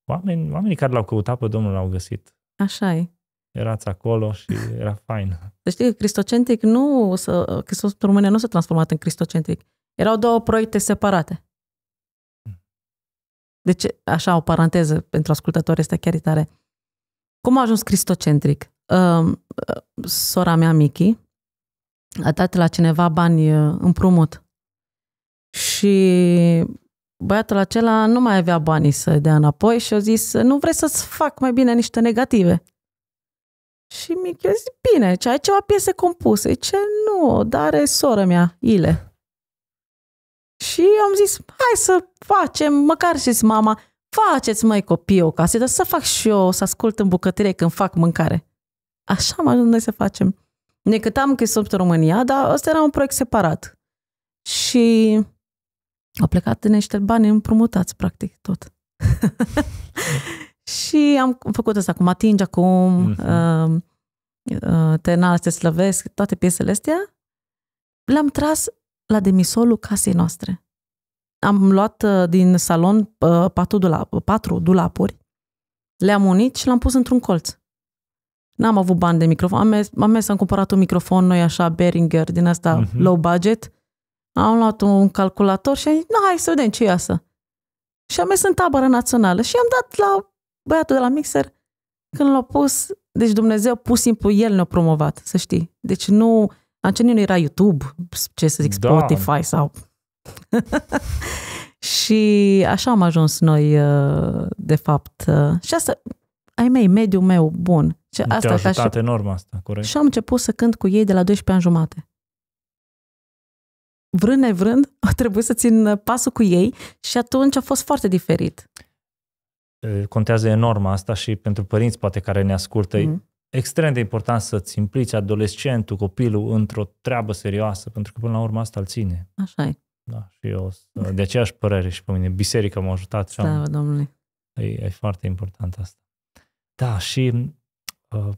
oameni, oamenii care l-au căutat pe Domnul l-au găsit. Așa e. Erați acolo și era fain. Să știi că cristocentric nu, să, Cristos România nu s-a transformat în cristocentric. Erau două proiecte separate. Deci, așa, o paranteză pentru ascultători este chiar tare. Cum a ajuns cristocentric? Um, sora mea, Miki a dat la cineva bani uh, împrumut. Și băiatul acela nu mai avea banii să dea înapoi și a zis, nu vrei să-ți fac mai bine niște negative? Și mic, eu zic, bine, ce ai ceva piese compuse? Ce nu, dar e sora mea, Ile. Și am zis, hai să facem, măcar și mama, faceți mai copii o casetă, să fac și eu, să ascult în bucătărie când fac mâncare. Așa am ajuns noi să facem. Ne câtam că sunt în România, dar ăsta era un proiect separat. Și au plecat de niște bani împrumutați, practic, tot. și am, făcut asta cum atingi acum, uh-huh. uh, te înalți, te slăvesc, toate piesele astea, le-am tras la demisolul casei noastre. Am luat uh, din salon uh, patru, dulap, patru dulapuri, le-am unit și l-am pus într-un colț. N-am avut bani de microfon. Am mers, am mers am cumpărat un microfon noi așa, Behringer, din asta, uh-huh. low budget, am luat un calculator și am zis, „Nu, hai să vedem ce iasă. Și am mers în tabără națională și am dat la băiatul de la mixer când l-a pus, deci Dumnezeu pur și simplu el ne-a promovat, să știi. Deci nu, atunci nu era YouTube, ce să zic, da. Spotify da. sau... și așa am ajuns noi, uh, de fapt. Uh, și asta, ai mei, mediul meu bun. Și asta Te-a ajutat ca și... enorm asta, corect. Și am început să cânt cu ei de la 12 ani jumate vrând nevrând, a trebuit să țin uh, pasul cu ei și atunci a fost foarte diferit. Contează enorm asta și pentru părinți, poate, care ne ascultă, mm. extrem de important să-ți implici adolescentul, copilul, într-o treabă serioasă, pentru că, până la urmă, asta îl ține. Așa e. Da, și eu de aceeași părere și pe mine. Biserica m-a ajutat. Și am... Domnului. E, e foarte important asta. Da, și uh,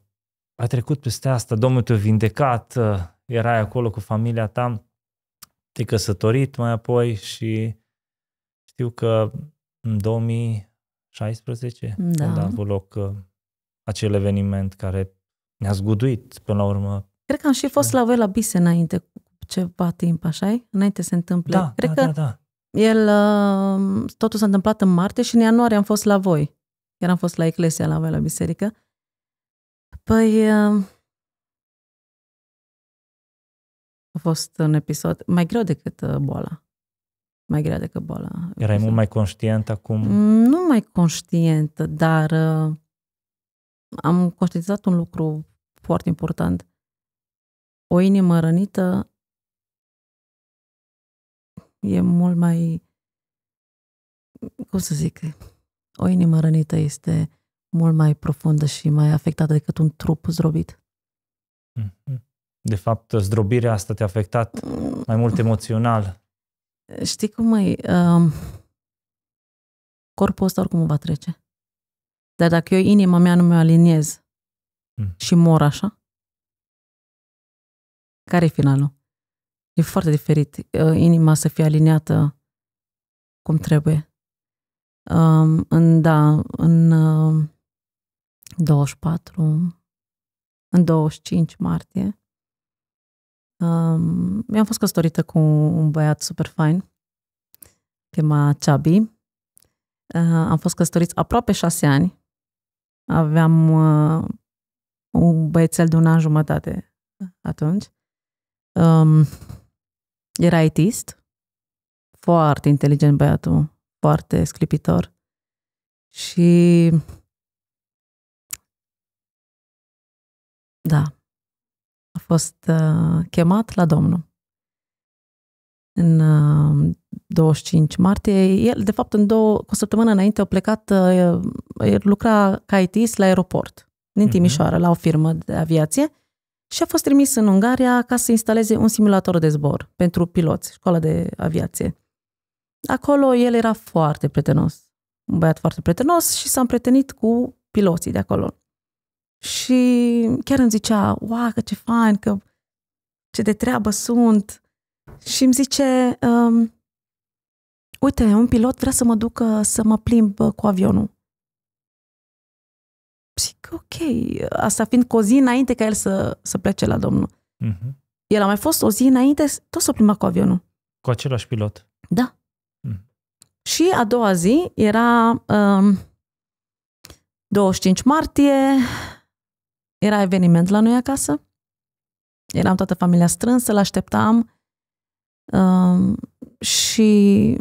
a trecut peste asta, Domnul te-a vindecat, uh, erai acolo cu familia ta te căsătorit mai apoi și știu că în 2016 da. când a avut loc uh, acel eveniment care ne-a zguduit până la urmă. Cred că am și da. fost la voi la bise înainte cu ceva timp, așa Înainte se întâmplă. Da, Cred da, că da, da. El, um, totul s-a întâmplat în martie și în ianuarie am fost la voi. Iar am fost la Eclesia, la voi, la biserică. Păi, uh, A fost un episod mai greu decât uh, boala. Mai greu decât boala. Erai mult mai conștient acum? Mm, nu mai conștient, dar uh, am conștientizat un lucru foarte important. O inimă rănită e mult mai, cum să zic, o inimă rănită este mult mai profundă și mai afectată decât un trup zdrobit. Mm-hmm de fapt, zdrobirea asta te-a afectat mai mult emoțional? Știi cum e? Um, corpul ăsta oricum va trece. Dar dacă eu inima mea nu mi-o aliniez mm. și mor așa, care e finalul? E foarte diferit. Uh, inima să fie aliniată cum trebuie. Um, în, da, în uh, 24, în 25 martie, mi am fost căsătorită cu un băiat super fain, chema Chabi. Uh, am fost căsătoriți aproape șase ani. Aveam uh, un băiețel de un an jumătate atunci. Um, era itist, foarte inteligent băiatul, foarte sclipitor. Și da, a fost uh, chemat la Domnul. În 25 uh, martie, el, de fapt, în două, o săptămână înainte a plecat, el uh, lucra ca it la aeroport, din mhm. Timișoara, la o firmă de aviație și a fost trimis în Ungaria ca să instaleze un simulator de zbor pentru piloți, școala de aviație. Acolo el era foarte prietenos, un băiat foarte prietenos și s-a împrietenit cu piloții de acolo și chiar îmi zicea, wow, că ce fain, că ce de treabă sunt. Și îmi zice, um, uite, un pilot vrea să mă ducă să mă plimb uh, cu avionul. Zic, ok, asta fiind cu o zi înainte ca el să, să plece la domnul. Uh-huh. El a mai fost o zi înainte, tot să a cu avionul. Cu același pilot? Da. Uh-huh. Și a doua zi era um, 25 martie, era eveniment la noi acasă. Eram toată familia strânsă, l-așteptam um, și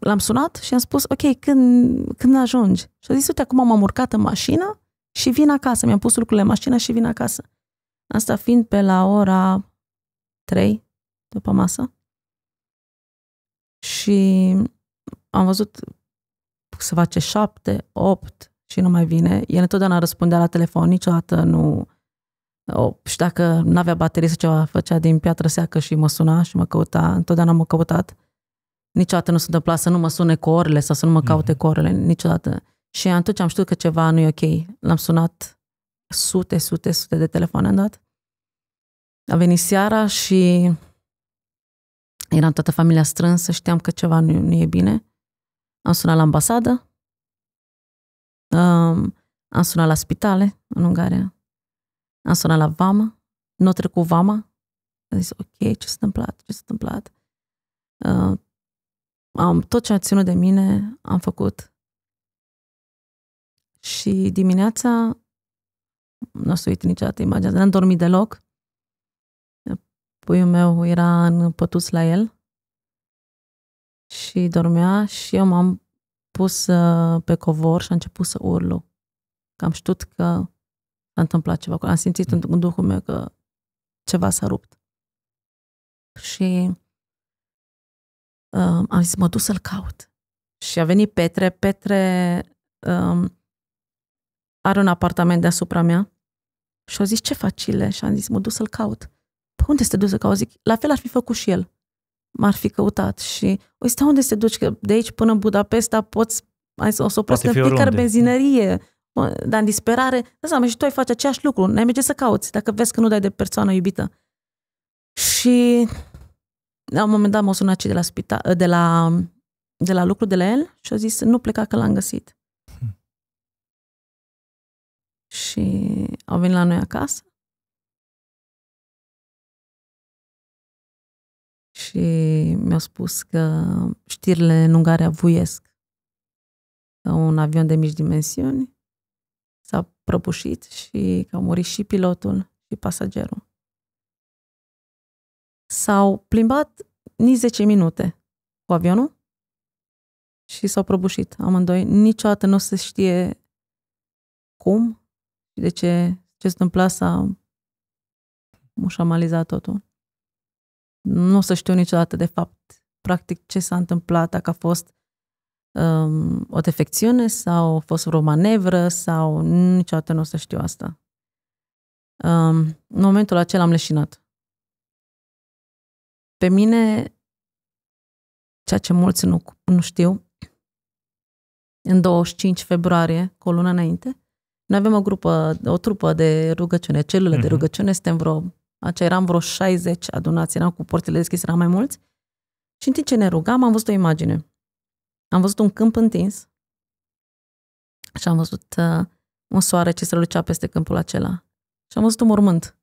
l-am sunat și am spus, ok, când, când ajungi? Și a zis, uite, acum m-am urcat în mașină și vin acasă. Mi-am pus lucrurile în mașină și vin acasă. Asta fiind pe la ora 3 după masă. Și am văzut să face 7, 8, și nu mai vine. El întotdeauna răspundea la telefon, niciodată nu... O, și dacă nu avea baterie sau ceva, făcea din piatră seacă și mă suna și mă căuta. Întotdeauna m-a căutat. Niciodată nu se întâmpla să nu mă sune cu orele sau să nu mă mhm. caute cu orele, niciodată. Și atunci am știut că ceva nu e ok. L-am sunat sute, sute, sute de telefoane am dat. A venit seara și era toată familia strânsă, știam că ceva nu, nu e bine. Am sunat la ambasadă, Um, am sunat la spitale în Ungaria, am sunat la vama. nu a trecut vama, am zis, ok, ce s-a întâmplat, ce s-a întâmplat. Uh, am, tot ce a ținut de mine am făcut. Și dimineața, nu o să uit niciodată imaginea, n-am dormit deloc. Puiul meu era în pătuț la el și dormea și eu m-am pus uh, pe covor și a început să urlu. Că am știut că s-a întâmplat ceva. Am simțit în duhul meu că ceva s-a rupt. Și um, am zis, mă duc să-l caut. Și a venit Petre. Petre um, are un apartament deasupra mea și a zis, ce faci, Ile? Și am zis, mă duc să-l caut. Pe păi, unde să te duci să cauți? Zic, la fel aș fi făcut și el m-ar fi căutat și o stai unde se duci, că de aici până Budapesta poți, hai să o să opresc în fiecare oriunde. benzinărie, mă, dar în disperare, da și tu ai face același lucru, n-ai merge să cauți, dacă vezi că nu dai de persoană iubită. Și la un moment dat m au sunat cei de la, spital, de la, de la lucru de la el și a zis, nu pleca că l-am găsit. Hmm. Și au venit la noi acasă și mi-au spus că știrile în Ungaria vuiesc că un avion de mici dimensiuni s-a prăbușit și că au murit și pilotul și pasagerul. S-au plimbat nici 10 minute cu avionul și s-au prăbușit amândoi. Niciodată nu o să știe cum și de ce ce s-a întâmplat s-a mușamalizat totul nu o să știu niciodată, de fapt, practic, ce s-a întâmplat, dacă a fost um, o defecțiune sau a fost vreo manevră sau niciodată nu o să știu asta. Um, în momentul acela am leșinat. Pe mine, ceea ce mulți nu, nu știu, în 25 februarie, cu o lună înainte, noi avem o grupă, o trupă de rugăciune, celule uh-huh. de mhm. rugăciune, suntem vreo Aici eram vreo 60 adunați, eram cu porțile deschise, eram mai mulți. Și în timp ce ne rugam, am văzut o imagine. Am văzut un câmp întins și am văzut uh, un soare ce strălucea peste câmpul acela. Și am văzut un mormânt.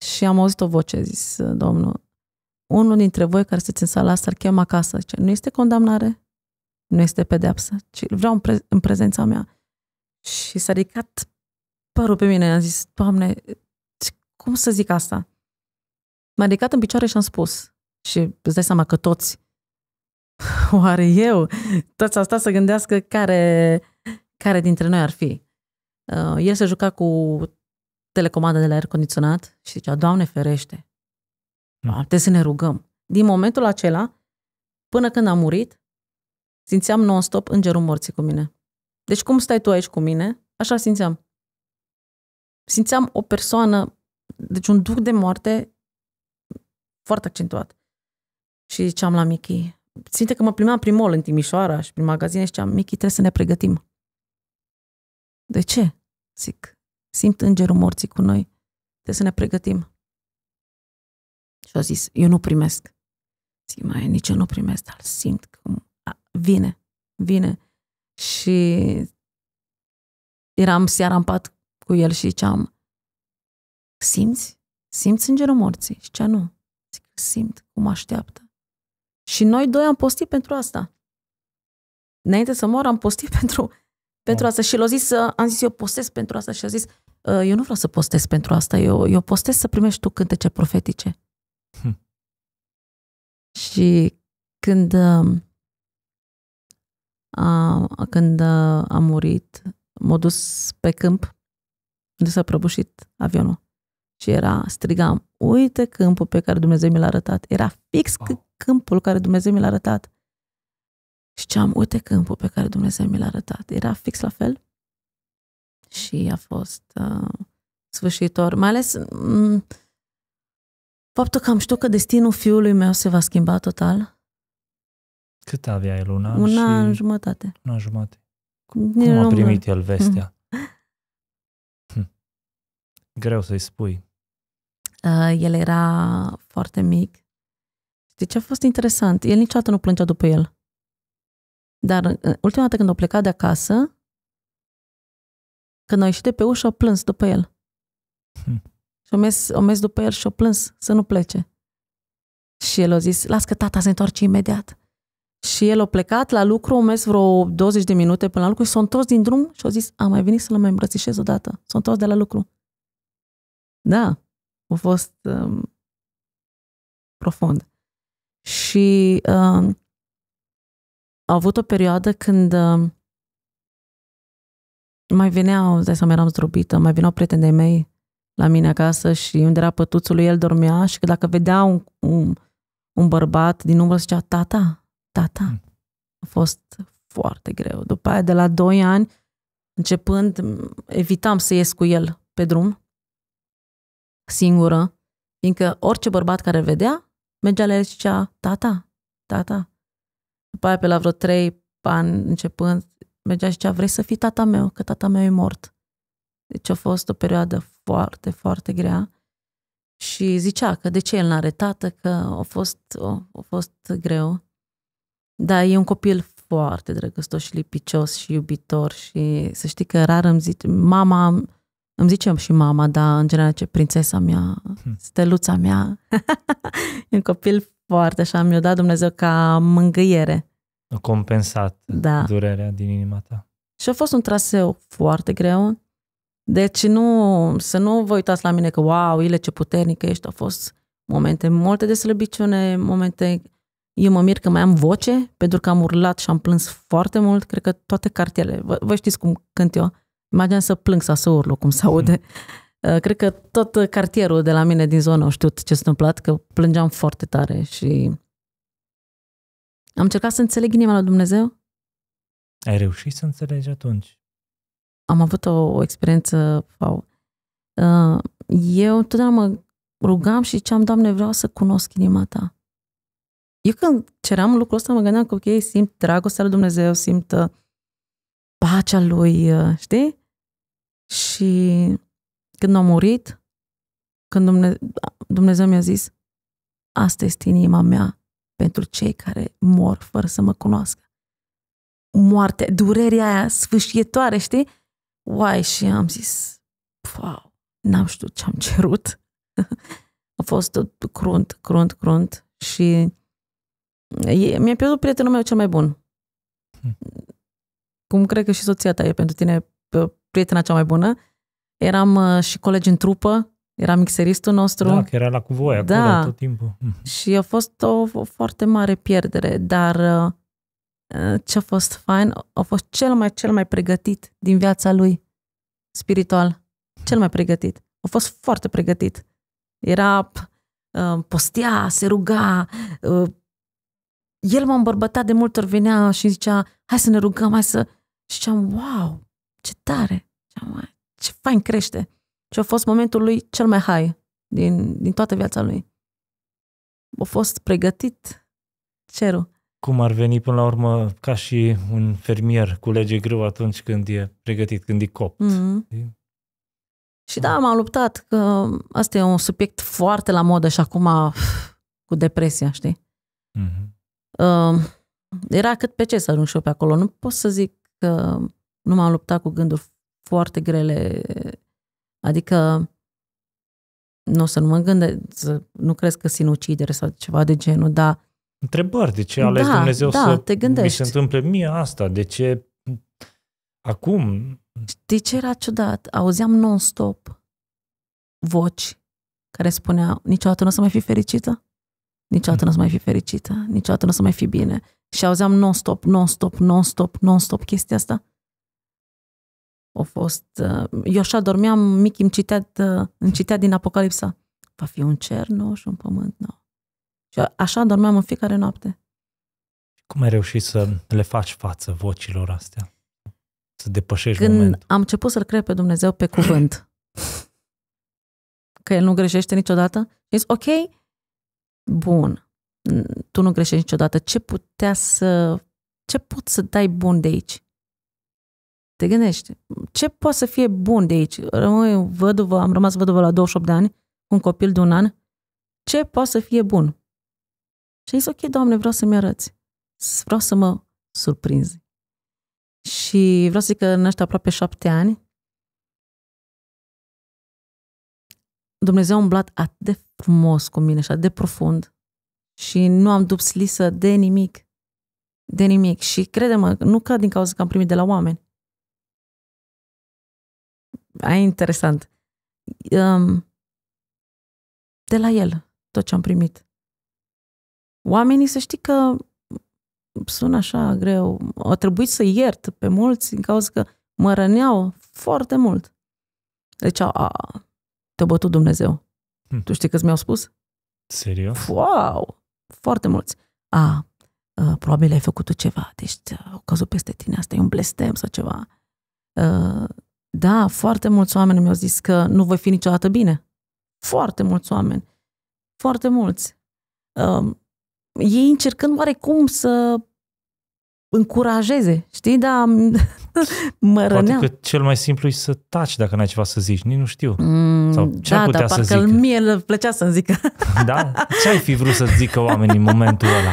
Și am auzit o voce, zis uh, domnul, unul dintre voi care sunteți în sala asta îl chem acasă. Ce nu este condamnare, nu este pedeapsă, ci îl vreau în, pre- în prezența mea. Și s-a ridicat părul pe mine, am zis, Doamne, cum să zic asta? M-a ridicat în picioare și am spus, și îți dai seama că toți, oare eu, toți au stat să gândească care, care dintre noi ar fi. Uh, el se juca cu telecomanda de la aer condiționat și zicea, Doamne ferește, hmm. trebuie să ne rugăm. Din momentul acela, până când am murit, simțeam non-stop îngerul morții cu mine. Deci cum stai tu aici cu mine, așa simțeam. Simțeam o persoană deci un duc de moarte foarte accentuat. Și ziceam la Michi, Simte că mă plimbeam prin mall în Timișoara și prin magazine și ziceam, Michi, trebuie să ne pregătim. De ce? Zic, simt îngerul morții cu noi, trebuie să ne pregătim. Și a zis, eu nu primesc. Zic, mai nici eu nu primesc, dar simt că vine, vine. Și eram seara în pat cu el și ziceam, simți? Simți sângerul morții? Și cea nu. Zic, simt cum așteaptă. Și noi doi am postit pentru asta. Înainte să mor, am postit pentru, pentru asta. Și l-a zis, am zis, eu postez pentru asta. Și a zis, uh, eu nu vreau să postez pentru asta, eu, eu postez să primești tu cântece profetice. Hm. Și când um, a, când uh, a murit, m-a dus pe câmp unde s-a prăbușit avionul. Și era, strigam, uite câmpul pe care Dumnezeu mi l-a arătat. Era fix oh. câmpul care Dumnezeu mi l-a arătat. Și ceam, uite câmpul pe care Dumnezeu mi l-a arătat. Era fix la fel. Și a fost uh, sfârșitor. Mai ales um, faptul că am știut că destinul fiului meu se va schimba total. Cât avea el? Un an, un și... an jumătate. Un an jumătate. Cum, Cum a primit el vestea? Hm. Greu să-i spui. Uh, el era foarte mic. Știi deci ce a fost interesant? El niciodată nu plângea după el. Dar uh, ultima dată când a plecat de acasă, când a ieșit de pe ușă, a plâns după el. Hm. Și a mers, a mers după el și a plâns să nu plece. Și el a zis, las că tata se întoarce imediat. Și el a plecat la lucru, a mers vreo 20 de minute până la lucru și s-a întors din drum și a zis, am mai venit să-l mai îmbrățișez odată. S-a întors de la lucru. Da, a fost um, profund. Și um, a avut o perioadă când um, mai veneau, dai să eram zdrobită, mai veneau prietenii mei la mine acasă și unde era pătuțul lui, el dormea și că dacă vedea un, un, un bărbat din umbră, zicea, tata, tata. Hmm. A fost foarte greu. După aia, de la 2 ani, începând, evitam să ies cu el pe drum singură, fiindcă orice bărbat care vedea, mergea la el și zicea, tata, tata. După aia, pe la vreo trei ani începând, mergea și zicea, vrei să fii tata meu, că tata meu e mort. Deci a fost o perioadă foarte, foarte grea. Și zicea că de ce el n-are tată, că a fost, a fost greu. Dar e un copil foarte drăgăstos și lipicios și iubitor și să știi că rar îmi zice, mama îmi ziceam și mama, dar în general ce prințesa mea, hm. steluța mea. e un copil foarte așa, mi-o dat Dumnezeu ca mângâiere. A compensat da. durerea din inima ta. Și a fost un traseu foarte greu. Deci nu, să nu vă uitați la mine că, wow, ile ce puternică ești, au fost momente multe de slăbiciune, momente... Eu mă mir că mai am voce, pentru că am urlat și am plâns foarte mult, cred că toate cartele, vă, vă știți cum cânt eu, Imaginea să plâng sau să urlu, cum se hmm. aude. Uh, cred că tot cartierul de la mine din zonă a știut ce s-a întâmplat, că plângeam foarte tare și am încercat să înțeleg inima lui Dumnezeu. Ai reușit să înțelegi atunci? Am avut o, o experiență, wow. Uh, eu întotdeauna mă rugam și ziceam, Doamne, vreau să cunosc inima Ta. Eu când ceream lucrul ăsta, mă gândeam că, ok, simt dragostea lui Dumnezeu, simt uh, pacea Lui, știi? Și când a murit, când Dumne- Dumnezeu mi-a zis, asta este inima mea pentru cei care mor fără să mă cunoască. moarte, durerea aia sfâșietoare, știi? Uai, și am zis, wow, n-am știut ce am cerut. a fost tot crunt, crunt, crunt și mi-a pierdut prietenul meu cel mai bun. Hmm. Cum cred că și soția ta e pentru tine Uh, prietena cea mai bună. Eram uh, și colegi în trupă, era mixeristul nostru. Da, că era la cu voi acolo da. tot timpul. Mm. Și a fost o, o foarte mare pierdere, dar uh, ce a fost fain, a fost cel mai, cel mai pregătit din viața lui spiritual. Cel mai pregătit. A fost foarte pregătit. Era, postea, se ruga, el m-a îmbărbătat de multe ori, venea și zicea, hai să ne rugăm, hai să... Și ziceam, wow, ce tare, ce fain crește. Și a fost momentul lui cel mai high din, din toată viața lui. A fost pregătit cerul. Cum ar veni până la urmă ca și un fermier cu lege greu atunci când e pregătit, când e copt. Mm-hmm. Și da, m-am luptat că asta e un subiect foarte la modă și acum cu depresia, știi? Mm-hmm. Uh, era cât pe ce să ajung și eu pe acolo. Nu pot să zic că nu m-am luptat cu gânduri foarte grele. Adică nu o să nu mă gândesc, nu cred că sinucidere sau ceva de genul, dar... Întrebări, de ce a da, ales da, Dumnezeu da, să te gândești. mi se întâmple mie asta? De ce acum? Știi ce era ciudat? Auzeam non-stop voci care spunea niciodată nu o să mai fi fericită, niciodată nu o să mai fi fericită, niciodată nu o să mai fi bine. Și auzeam non-stop, non-stop, non-stop, non-stop chestia asta a fost... Uh, eu așa dormeam mic, îmi citea, uh, îmi citea din Apocalipsa. Va fi un cer nou și un pământ nou. Și așa dormeam în fiecare noapte. Cum ai reușit să le faci față vocilor astea? Să depășești Când momentul? am început să-L cred pe Dumnezeu pe cuvânt, că El nu greșește niciodată, zis, ok, bun, tu nu greșești niciodată, ce putea să... ce pot să dai bun de aici? Te gândești, ce poate să fie bun de aici? Rămâi văduvă, am rămas văduvă la 28 de ani, un copil de un an. Ce poate să fie bun? Și a zis, ok, Doamne, vreau să-mi arăți. Vreau să mă surprinzi. Și vreau să zic că în ăștia aproape șapte ani, Dumnezeu a umblat atât de frumos cu mine și atât de profund și nu am dubslisă de nimic. De nimic. Și crede-mă, nu că din cauza că am primit de la oameni, aia e interesant. De la el, tot ce am primit. Oamenii să știi că sună așa greu. O trebuit să iert pe mulți din cauza că mă răneau foarte mult. Deci, a, a, te-a bătut Dumnezeu. Hm. Tu știi că mi-au spus? Serios? Wow! Foarte mulți. A, a probabil ai făcut tu ceva, deci au căzut peste tine, asta e un blestem sau ceva. A, da, foarte mulți oameni mi-au zis că nu voi fi niciodată bine. Foarte mulți oameni. Foarte mulți. Uh, ei încercând oarecum să încurajeze, știi? Dar mă rănea. Poate că cel mai simplu e să taci dacă n-ai ceva să zici, nici nu știu. Mm, Sau ce da, putea dar să parcă zică? mie îl plăcea să-mi zică. da? Ce ai fi vrut să zică oamenii în momentul ăla?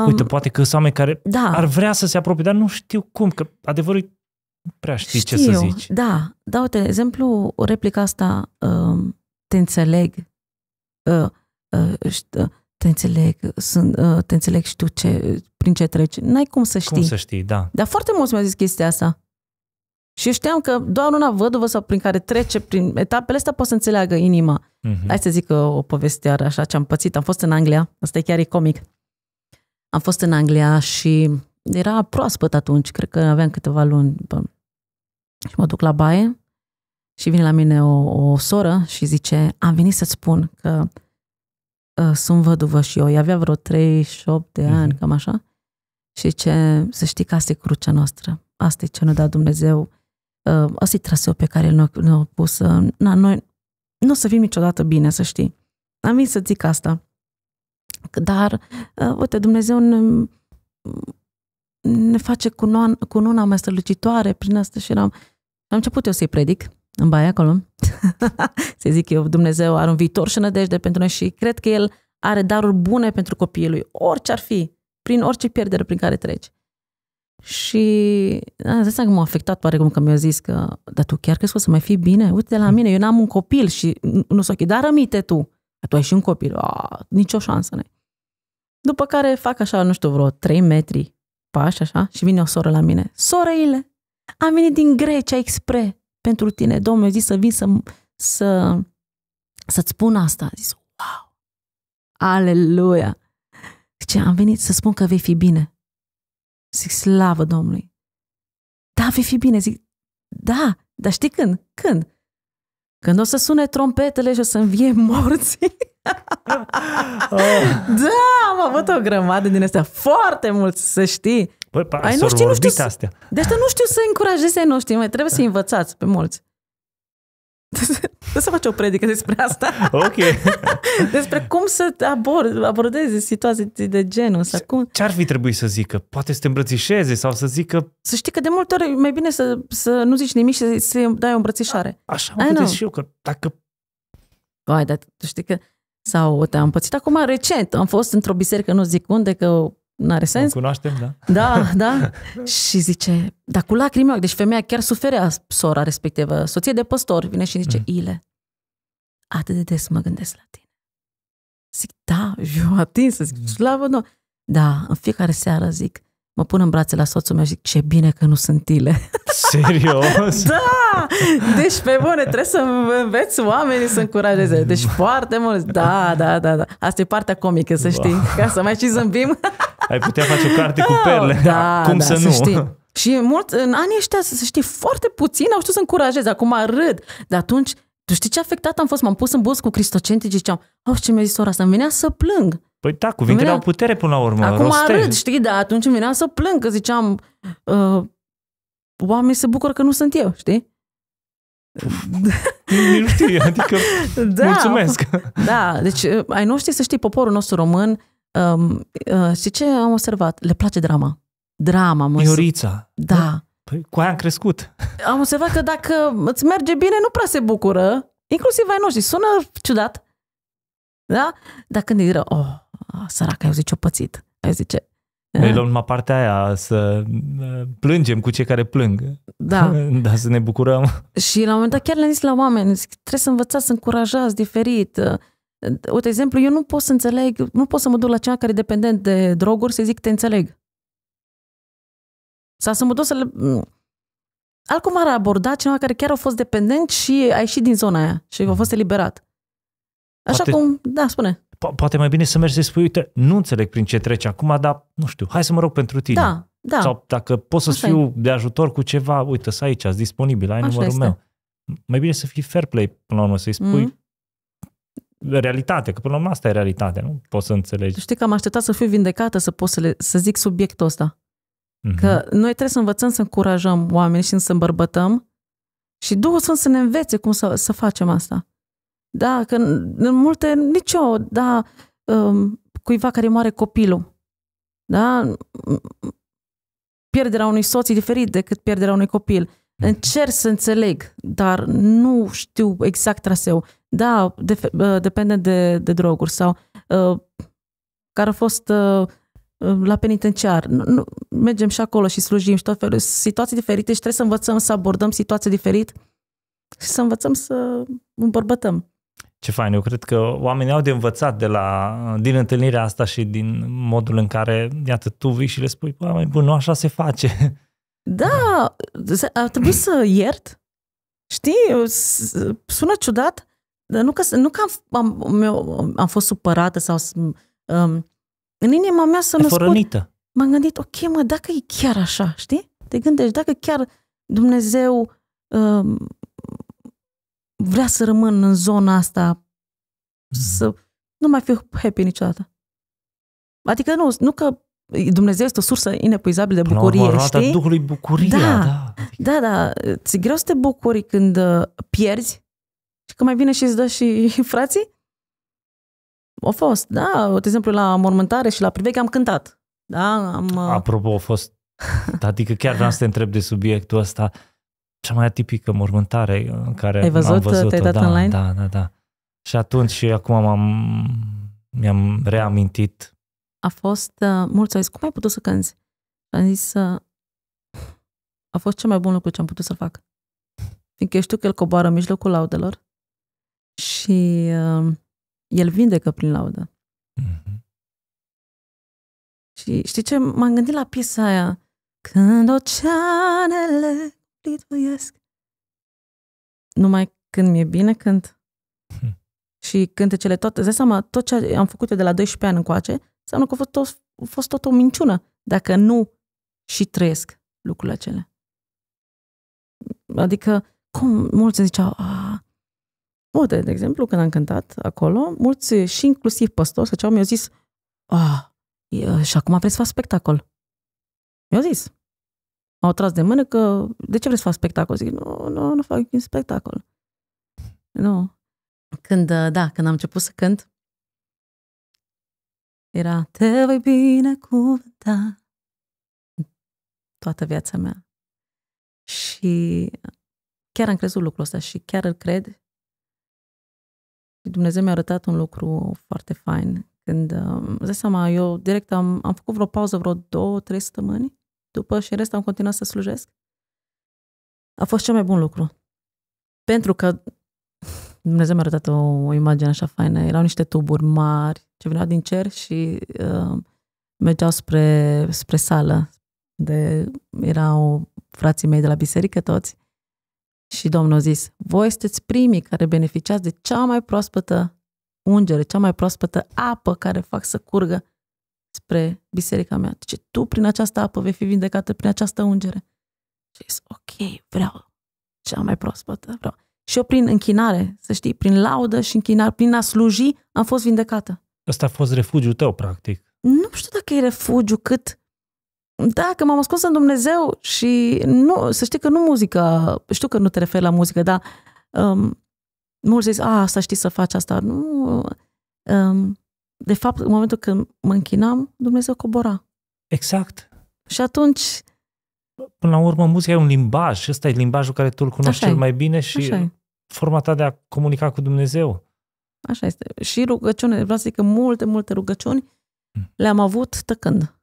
Um, Uite, poate că sunt oameni care da. ar vrea să se apropie, dar nu știu cum, că adevărul prea știi Știu, ce să zici. Da, da, uite, de exemplu, replica asta, uh, te înțeleg, uh, uh, te înțeleg, sunt, te înțeleg, și tu ce, prin ce treci. N-ai cum să știi. Cum să știi, da. Dar foarte mulți mi-au zis chestia asta. Și eu știam că doar una văduvă sau prin care trece prin etapele astea poate să înțeleagă inima. Uh-huh. Hai să zic o poveste așa ce am pățit. Am fost în Anglia, asta e chiar e comic. Am fost în Anglia și era proaspăt atunci, cred că aveam câteva luni. Și mă duc la baie și vine la mine o, o soră și zice, am venit să spun că uh, sunt văduvă și eu. Ea avea vreo 38 de ani, uh-huh. cam așa. Și ce să știi că asta e crucea noastră. Asta e ce ne-a dat Dumnezeu. Uh, ă, asta e traseu pe care ne-a, ne pus. Uh, na, noi nu o să fim niciodată bine, să știi. Am venit să zic asta. Dar, uh, uite, Dumnezeu ne, ne face cu cununa mai strălucitoare prin asta și eram... Am început eu să-i predic în baia acolo. să zic eu, Dumnezeu are un viitor și nădejde pentru noi și cred că El are daruri bune pentru copiii lui, orice ar fi, prin orice pierdere prin care treci. Și da, am zis că m-a afectat pare cum că mi-a zis că, dar tu chiar crezi că o să mai fii bine? Uite de la mine, eu n-am un copil și nu s-o dar rămite tu. Tu ai și un copil. A, ah, nicio șansă, ne. După care fac așa, nu știu, vreo 3 metri pași, așa, și vine o soră la mine. Soreile, am venit din Grecia expre pentru tine. Domnul a zis să vin să, să, să-ți spun asta. A zis, wow, aleluia. Zice, am venit să spun că vei fi bine. Zic, slavă Domnului. Da, vei fi bine. Zic, da, dar știi când? Când? Când o să sune trompetele și o să învie morții. da, am avut o grămadă din astea. Foarte mult să știi. Păi, pa, Ai, nu știu, nu știu, astea. Deci nu știu să încurajeze noștri, mai trebuie să învățați pe mulți. Să faci o predică despre asta. Ok. despre cum să abord, abordeze situații de genul ăsta. Cum... Ce ar fi trebuit să zică? Poate să te îmbrățișeze sau să zică... Să știi că de multe ori mai bine să, să nu zici nimic și să, să dai o îmbrățișare. A, așa mă gândesc și eu, că dacă... Vai, dar tu știi că... Sau te-am pățit acum recent. Am fost într-o biserică, nu zic unde, că nu are sens. cunoaștem, da. Da, da. și zice, dar cu lacrimi ochi. Deci femeia chiar suferea sora respectivă, soție de păstor, vine și zice, mm. Ile, atât de des mă gândesc la tine. Zic, da, eu atins, zic, mm. slavă nu. Da, în fiecare seară zic, mă pun în brațe la soțul meu și zic, ce bine că nu sunt ile. Serios? da! Deci, pe bune, trebuie să înveți oamenii să încurajeze. Deci, mm. foarte mult. Da, da, da, da. Asta e partea comică, să știi, ca să mai și zâmbim. Ai putea face o carte da, cu perle. Da, Cum da, să, să nu? Știi. Și mult, în anii ăștia, să știi, foarte puțin au știut să încurajeze. Acum râd. Dar atunci, tu știi ce afectat am fost? M-am pus în bus cu cristocente, și ziceam, au ce mi-a zis ora asta, îmi venea să plâng. Păi da, cuvintele venea... au putere până la urmă. Acum rostez. râd, știi, dar atunci îmi venea să plâng, că ziceam, uh, oamenii se bucură că nu sunt eu, știi? nu știu, adică da, mulțumesc. Da, deci ai noștri să știi, poporul nostru român Um, uh, și ce am observat? Le place drama. Drama. Mă Iorița. Da. da. Păi cu aia am crescut. Am observat că dacă îți merge bine, nu prea se bucură. Inclusiv ai noștri. Sună ciudat. Da? Dar când e rău, oh, săracă, eu zice, o pățit. Eu zice, noi păi, eh? luăm numai partea aia, să eh, plângem cu cei care plâng. Da. Dar să ne bucurăm. Și la un moment dat chiar le-am zis la oameni, zic, trebuie să învățați să încurajați diferit. Eh, Uite, exemplu, eu nu pot să înțeleg, nu pot să mă duc la cea care e dependent de droguri să zic te înțeleg. Sau să mă duc să le... Altcum ar aborda cineva care chiar a fost dependent și a ieșit din zona aia și a fost eliberat. Așa poate, cum, da, spune. Po- poate mai bine să mergi să spui, uite, nu înțeleg prin ce treci acum, dar nu știu, hai să mă rog pentru tine. Da, da. Sau dacă pot să fiu e. de ajutor cu ceva, uite, să aici, ați disponibil, ai Așa numărul este. meu. Mai bine să fii fair play până la urmă, să-i spui mm-hmm realitate, că până la urmă asta e realitatea, nu poți să înțelegi. Știi că am așteptat să fiu vindecată să pot să, le, să zic subiectul ăsta. Mm-hmm. Că noi trebuie să învățăm să încurajăm oamenii și să îmbărbătăm și Duhul Sfânt să ne învețe cum să, să facem asta. Da, că în, multe, multe, nicio, da, um, cuiva care moare copilul, da, pierderea unui soț e diferit decât pierderea unui copil. Încerc mhm. să înțeleg, dar nu știu exact traseul. Da, de, depinde de, de droguri sau uh, care a fost uh, la penitenciar. Nu, nu, mergem și acolo și slujim și tot felul. Situații diferite și trebuie să învățăm să abordăm situații diferit și să învățăm să îmbărbătăm. Ce fain, eu cred că oamenii au de învățat de la, din întâlnirea asta și din modul în care, iată, tu vii și le spui, bă, mai bun, nu așa se face. Da, a trebuit să iert. Știi, sună ciudat, nu că, nu că am, am, am fost supărată sau... Um, în inima mea să născut... M-am gândit, ok, mă, dacă e chiar așa, știi? Te gândești, dacă chiar Dumnezeu um, vrea să rămân în zona asta, mm. să nu mai fiu happy niciodată. Adică nu, nu că Dumnezeu este o sursă inepuizabilă de bucurie, Până urmă, știi? Duhului bucuria, da. Da, adică... da, da. Ți-e greu să te bucuri când uh, pierzi și că mai vine și îți dă și frații? A fost, da. De exemplu, la mormântare și la priveche am cântat. Da, am... Uh, Apropo, a fost... Adică chiar vreau să te întreb de subiectul ăsta. Cea mai atipică mormântare în care Ai văzut, am văzut-o. dat da, online? Da, da, da. Și atunci și acum am, mi-am reamintit. A fost... Uh, mulți au zis, cum ai putut să cânți? Am zis, uh, a fost cel mai bun lucru ce am putut să fac. Fiindcă știu că el coboară în mijlocul laudelor și uh, el vindecă prin laudă. Mm-hmm. Și știi ce? M-am gândit la piesa aia. Când oceanele lituiesc. Numai când mi-e bine cânt. Mm-hmm. Și cântecele toate, îți dai seama, tot ce am făcut eu de la 12 ani încoace, înseamnă că a fost tot, a fost tot o minciună. Dacă nu și trăiesc lucrurile acelea. Adică, cum mulți ziceau, a, ah, Uite, de exemplu, când am cântat acolo, mulți și inclusiv păstori să mi-au zis ah, și acum vreți să faci spectacol. Mi-au zis. M-au tras de mână că de ce vreți să faci spectacol? Zic, nu, nu, nu fac spectacol. Nu. Când, uh, da, când am început să cânt, era Te voi binecuvânta toată viața mea. Și chiar am crezut lucrul ăsta și chiar îl cred Dumnezeu mi-a arătat un lucru foarte fain. Când, um, îți dai seama, eu direct am, am făcut vreo pauză vreo două, trei săptămâni după și în rest am continuat să slujesc. A fost cel mai bun lucru. Pentru că Dumnezeu mi-a arătat o, o imagine așa faină. Erau niște tuburi mari ce veneau din cer și uh, mergeau spre, spre sală. De, erau frații mei de la biserică toți și Domnul a zis, voi sunteți primii care beneficiați de cea mai proaspătă ungere, cea mai proaspătă apă care fac să curgă spre biserica mea. Deci tu prin această apă vei fi vindecată prin această ungere. Și zis, ok, vreau cea mai proaspătă, vreau. Și eu prin închinare, să știi, prin laudă și închinare, prin a sluji, am fost vindecată. Ăsta a fost refugiu tău, practic. Nu știu dacă e refugiu, cât da, că m-am ascuns în Dumnezeu și nu, să știi că nu muzică, știu că nu te referi la muzică, dar um, mulți zic, a, asta știi să faci asta. Nu, um, de fapt, în momentul când mă închinam, Dumnezeu cobora. Exact. Și atunci... Până la urmă, muzica e un limbaj. Ăsta e limbajul care tu îl cunoști cel mai bine și forma ta de a comunica cu Dumnezeu. Așa este. Și rugăciune, vreau să zic că multe, multe rugăciuni hmm. le-am avut tăcând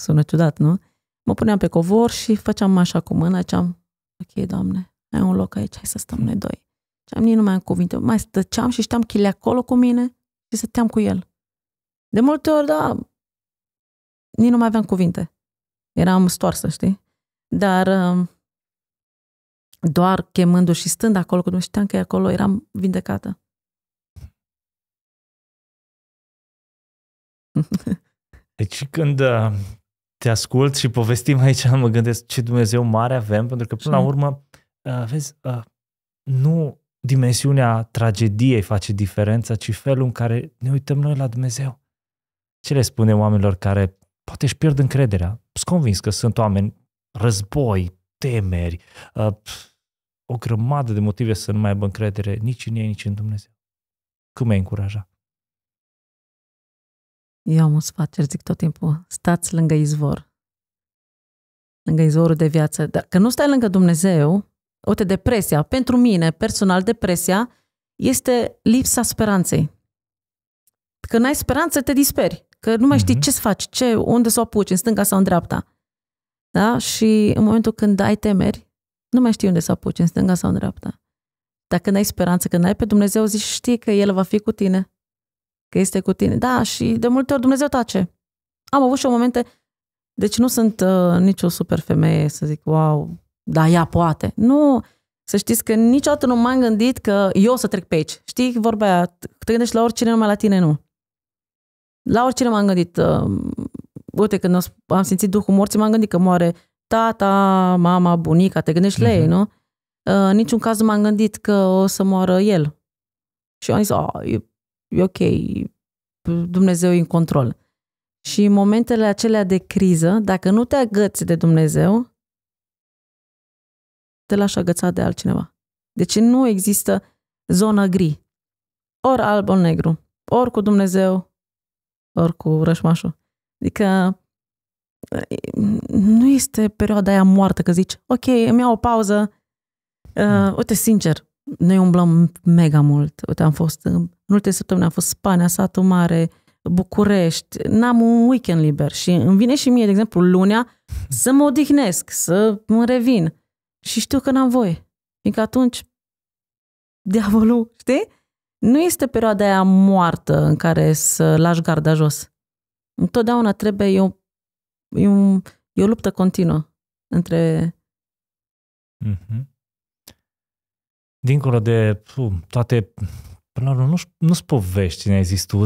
sună ciudat, nu? Mă puneam pe covor și făceam așa cu mâna, ziceam, ok, doamne, ai un loc aici, hai să stăm noi doi. Și am nici nu mai am cuvinte, mai stăceam și știam chile acolo cu mine și stăteam cu el. De multe ori, da, nici nu mai aveam cuvinte. Eram stoarsă, știi? Dar um, doar chemându și stând acolo cu Dumnezeu, știam că e acolo, eram vindecată. Deci când um, te ascult și povestim aici, mă gândesc ce Dumnezeu mare avem, pentru că până la urmă, uh, vezi, uh, nu dimensiunea tragediei face diferența, ci felul în care ne uităm noi la Dumnezeu. Ce le spune oamenilor care poate își pierd încrederea? Sunt convins că sunt oameni război, temeri, uh, o grămadă de motive să nu mai aibă încredere nici în ei, nici în Dumnezeu. Cum ai încuraja? Eu am un sfat, zic tot timpul, stați lângă izvor. Lângă izvorul de viață. Dacă nu stai lângă Dumnezeu, uite, depresia, pentru mine, personal, depresia este lipsa speranței. Că n-ai speranță, te disperi. Că nu mai știi mm-hmm. ce să faci, ce, unde să o apuci, în stânga sau în dreapta. Da? Și în momentul când ai temeri, nu mai știi unde să apuci, în stânga sau în dreapta. Dacă n-ai speranță, când n-ai pe Dumnezeu, zici, știi că El va fi cu tine că este cu tine. Da, și de multe ori Dumnezeu tace. Am avut și o momente, deci nu sunt uh, nicio super femeie să zic, wow, da, ea poate. Nu, să știți că niciodată nu m-am gândit că eu o să trec pe aici. Știi vorba aia, te gândești la oricine, numai la tine nu. La oricine m-am gândit, uh, uite, când am simțit Duhul morții, m-am gândit că moare tata, mama, bunica, te gândești uh-huh. la ei, mhm. nu? Uh, niciun caz nu m-am gândit că o să moară el. Și eu am zis, oh, e ok, Dumnezeu e în control. Și în momentele acelea de criză, dacă nu te agăți de Dumnezeu, te lași agățat de altcineva. Deci nu există zona gri. Ori alb, ori negru. Ori cu Dumnezeu, ori cu rășmașul. Adică nu este perioada aia moartă că zici, ok, îmi iau o pauză, uh, uite, sincer, noi umblăm mega mult. Uite, am fost, în multe săptămâni am fost Spania, satul mare, București, n-am un weekend liber și îmi vine și mie, de exemplu, lunea, să mă odihnesc, să mă revin. Și știu că n-am voie. Fiindcă atunci, diavolul, știi? Nu este perioada aia moartă în care să lași garda jos. Întotdeauna trebuie, e o, e, un, e o luptă continuă între... Mm-hmm dincolo de puh, toate Până la urmă, nu, nu-s povești, ne-ai zis tu.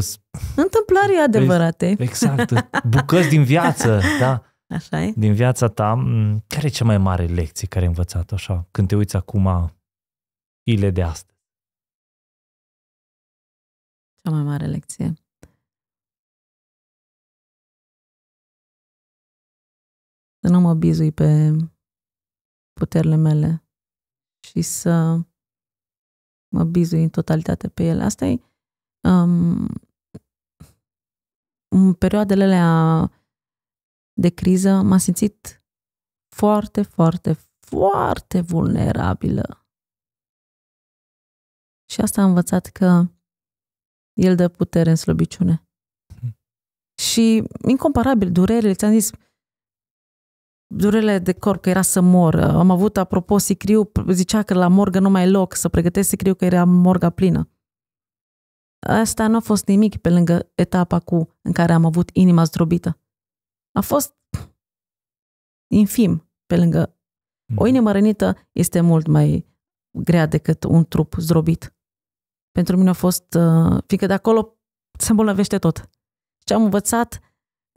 Întâmplări adevărate. Exact. Bucăți din viață, da. Așa e. Din viața ta. Care e cea mai mare lecție care ai învățat așa, când te uiți acum ile de astăzi? Cea mai mare lecție? Să nu mă bizui pe puterile mele și să mă bizui în totalitate pe el. Asta e um, în perioadele alea de criză m a simțit foarte, foarte, foarte vulnerabilă. Și asta am învățat că el dă putere în slăbiciune. Mm. Și incomparabil, durerile, ți-am zis, uh, durele de corp, că era să mor. Am avut, apropo, sicriu, zicea că la morgă nu mai e loc să pregătesc sicriu, că era morga plină. Asta nu a fost nimic pe lângă etapa cu în care am avut inima zdrobită. A fost infim pe lângă. O mhm. inimă rănită este mult mai grea decât un trup zdrobit. Pentru mine a fost, uh, fiindcă de acolo se îmbolnăvește tot. Ce am învățat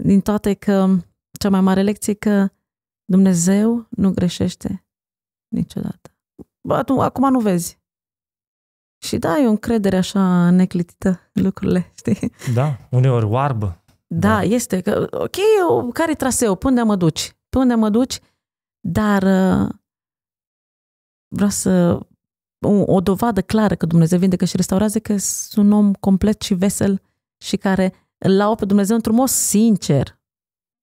din toate că cea mai mare lecție că Dumnezeu nu greșește niciodată. Bă, acum nu vezi. Și da, e o încredere așa neclitită lucrurile, știi? Da, uneori oarbă. Da, da. este. Că, ok, eu, care traseu? până unde mă duci? până unde mă duci? Dar uh, vreau să... O, o dovadă clară că Dumnezeu vindecă și restaurează că sunt un om complet și vesel și care îl lau pe Dumnezeu într-un mod sincer.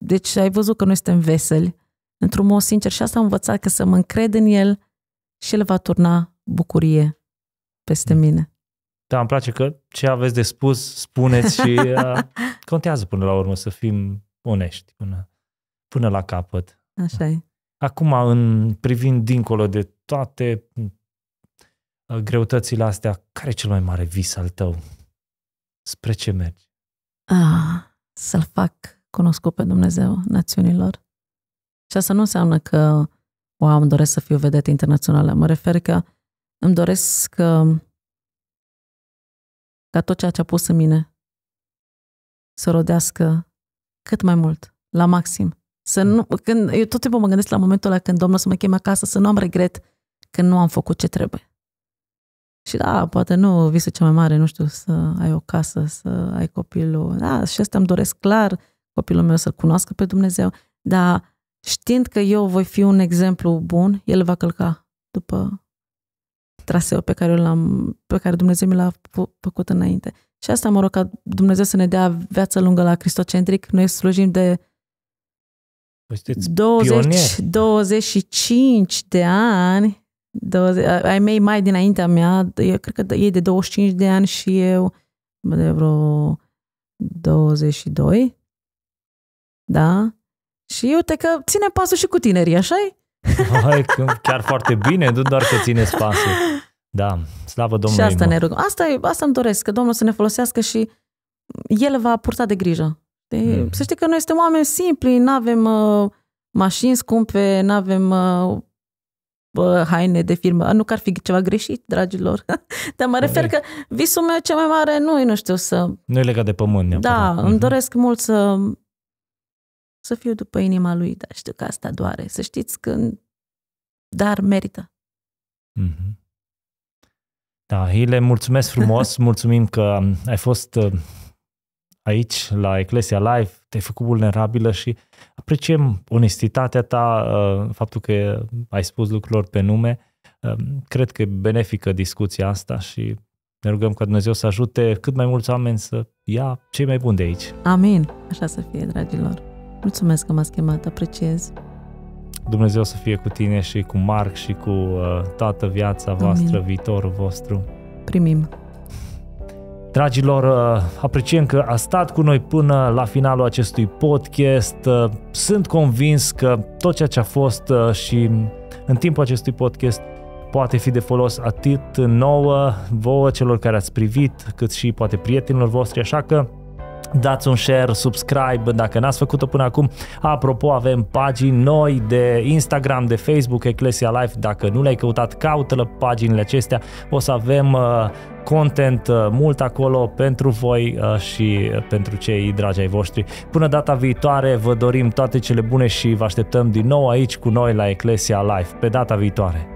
Deci ai văzut că noi suntem veseli, într-un mod sincer și asta am învățat că să mă încred în el și el va turna bucurie peste mm. mine. Da, îmi place că ce aveți de spus, spuneți și uh, contează până la urmă să fim onești până, până la capăt. Așa e. Acum, în privind dincolo de toate uh, greutățile astea, care e cel mai mare vis al tău? Spre ce mergi? Ah, să-l fac cunoscut pe Dumnezeu națiunilor. Și asta nu înseamnă că, wow, îmi doresc să fiu vedetă internațională. Mă refer că îmi doresc că, um, ca tot ceea ce a pus în mine să rodească cât mai mult, la maxim. Să nu, când, eu tot timpul mă gândesc la momentul ăla când Domnul să mă cheme acasă, să nu am regret că nu am făcut ce trebuie. Și da, poate nu visul cea mai mare, nu știu, să ai o casă, să ai copilul. Da, și asta îmi doresc clar, copilul meu să cunoască pe Dumnezeu, dar știind că eu voi fi un exemplu bun, el va călca după traseul pe care, l-am, pe care Dumnezeu mi l-a făcut înainte. Și asta, mă rog, ca Dumnezeu să ne dea viață lungă la Cristocentric. Noi slujim de 20, 25 de ani. 20, ai mei mai dinaintea mea, eu cred că e de 25 de ani și eu de vreo 22. Da? Și uite că ține pasul și cu tinerii, așa e? Hai, chiar foarte bine, nu doar că ține pasul. Da, slavă Domnului. Și asta mă. ne rugăm. Asta, e, asta îmi doresc, că Domnul să ne folosească și El va purta de grijă. De, mm. Să știi că noi suntem oameni simpli, nu avem uh, mașini scumpe, nu avem uh, haine de firmă. Nu că ar fi ceva greșit, dragilor. Dar mă refer că visul meu cel mai mare nu e, nu știu, să... Nu e legat de pământ neapărat. Da, mm-hmm. îmi mhm. doresc mult să să fiu după inima lui, dar știu că asta doare. Să știți că dar merită. Mm-hmm. Da, Hile, mulțumesc frumos, mulțumim că ai fost uh, aici la Eclesia Live, te-ai făcut vulnerabilă și apreciem onestitatea ta, uh, faptul că ai spus lucrurilor pe nume. Uh, cred că e benefică discuția asta și ne rugăm ca Dumnezeu să ajute cât mai mulți oameni să ia cei mai buni de aici. Amin. Așa să fie, dragilor. Mulțumesc că m-ați chemat, apreciez. Dumnezeu să fie cu tine și cu Marc și cu uh, toată viața Amin. voastră, viitorul vostru. Primim. Dragilor, uh, apreciem că a stat cu noi până la finalul acestui podcast. Uh, sunt convins că tot ceea ce a fost uh, și în timpul acestui podcast poate fi de folos atât nouă, vouă, celor care ați privit, cât și poate prietenilor voștri, așa că dați un share, subscribe dacă n-ați făcut-o până acum. Apropo, avem pagini noi de Instagram, de Facebook, Ecclesia Life. Dacă nu le-ai căutat, caută-le paginile acestea. O să avem uh, content uh, mult acolo pentru voi uh, și pentru cei dragi ai voștri. Până data viitoare, vă dorim toate cele bune și vă așteptăm din nou aici cu noi la Ecclesia Life. Pe data viitoare!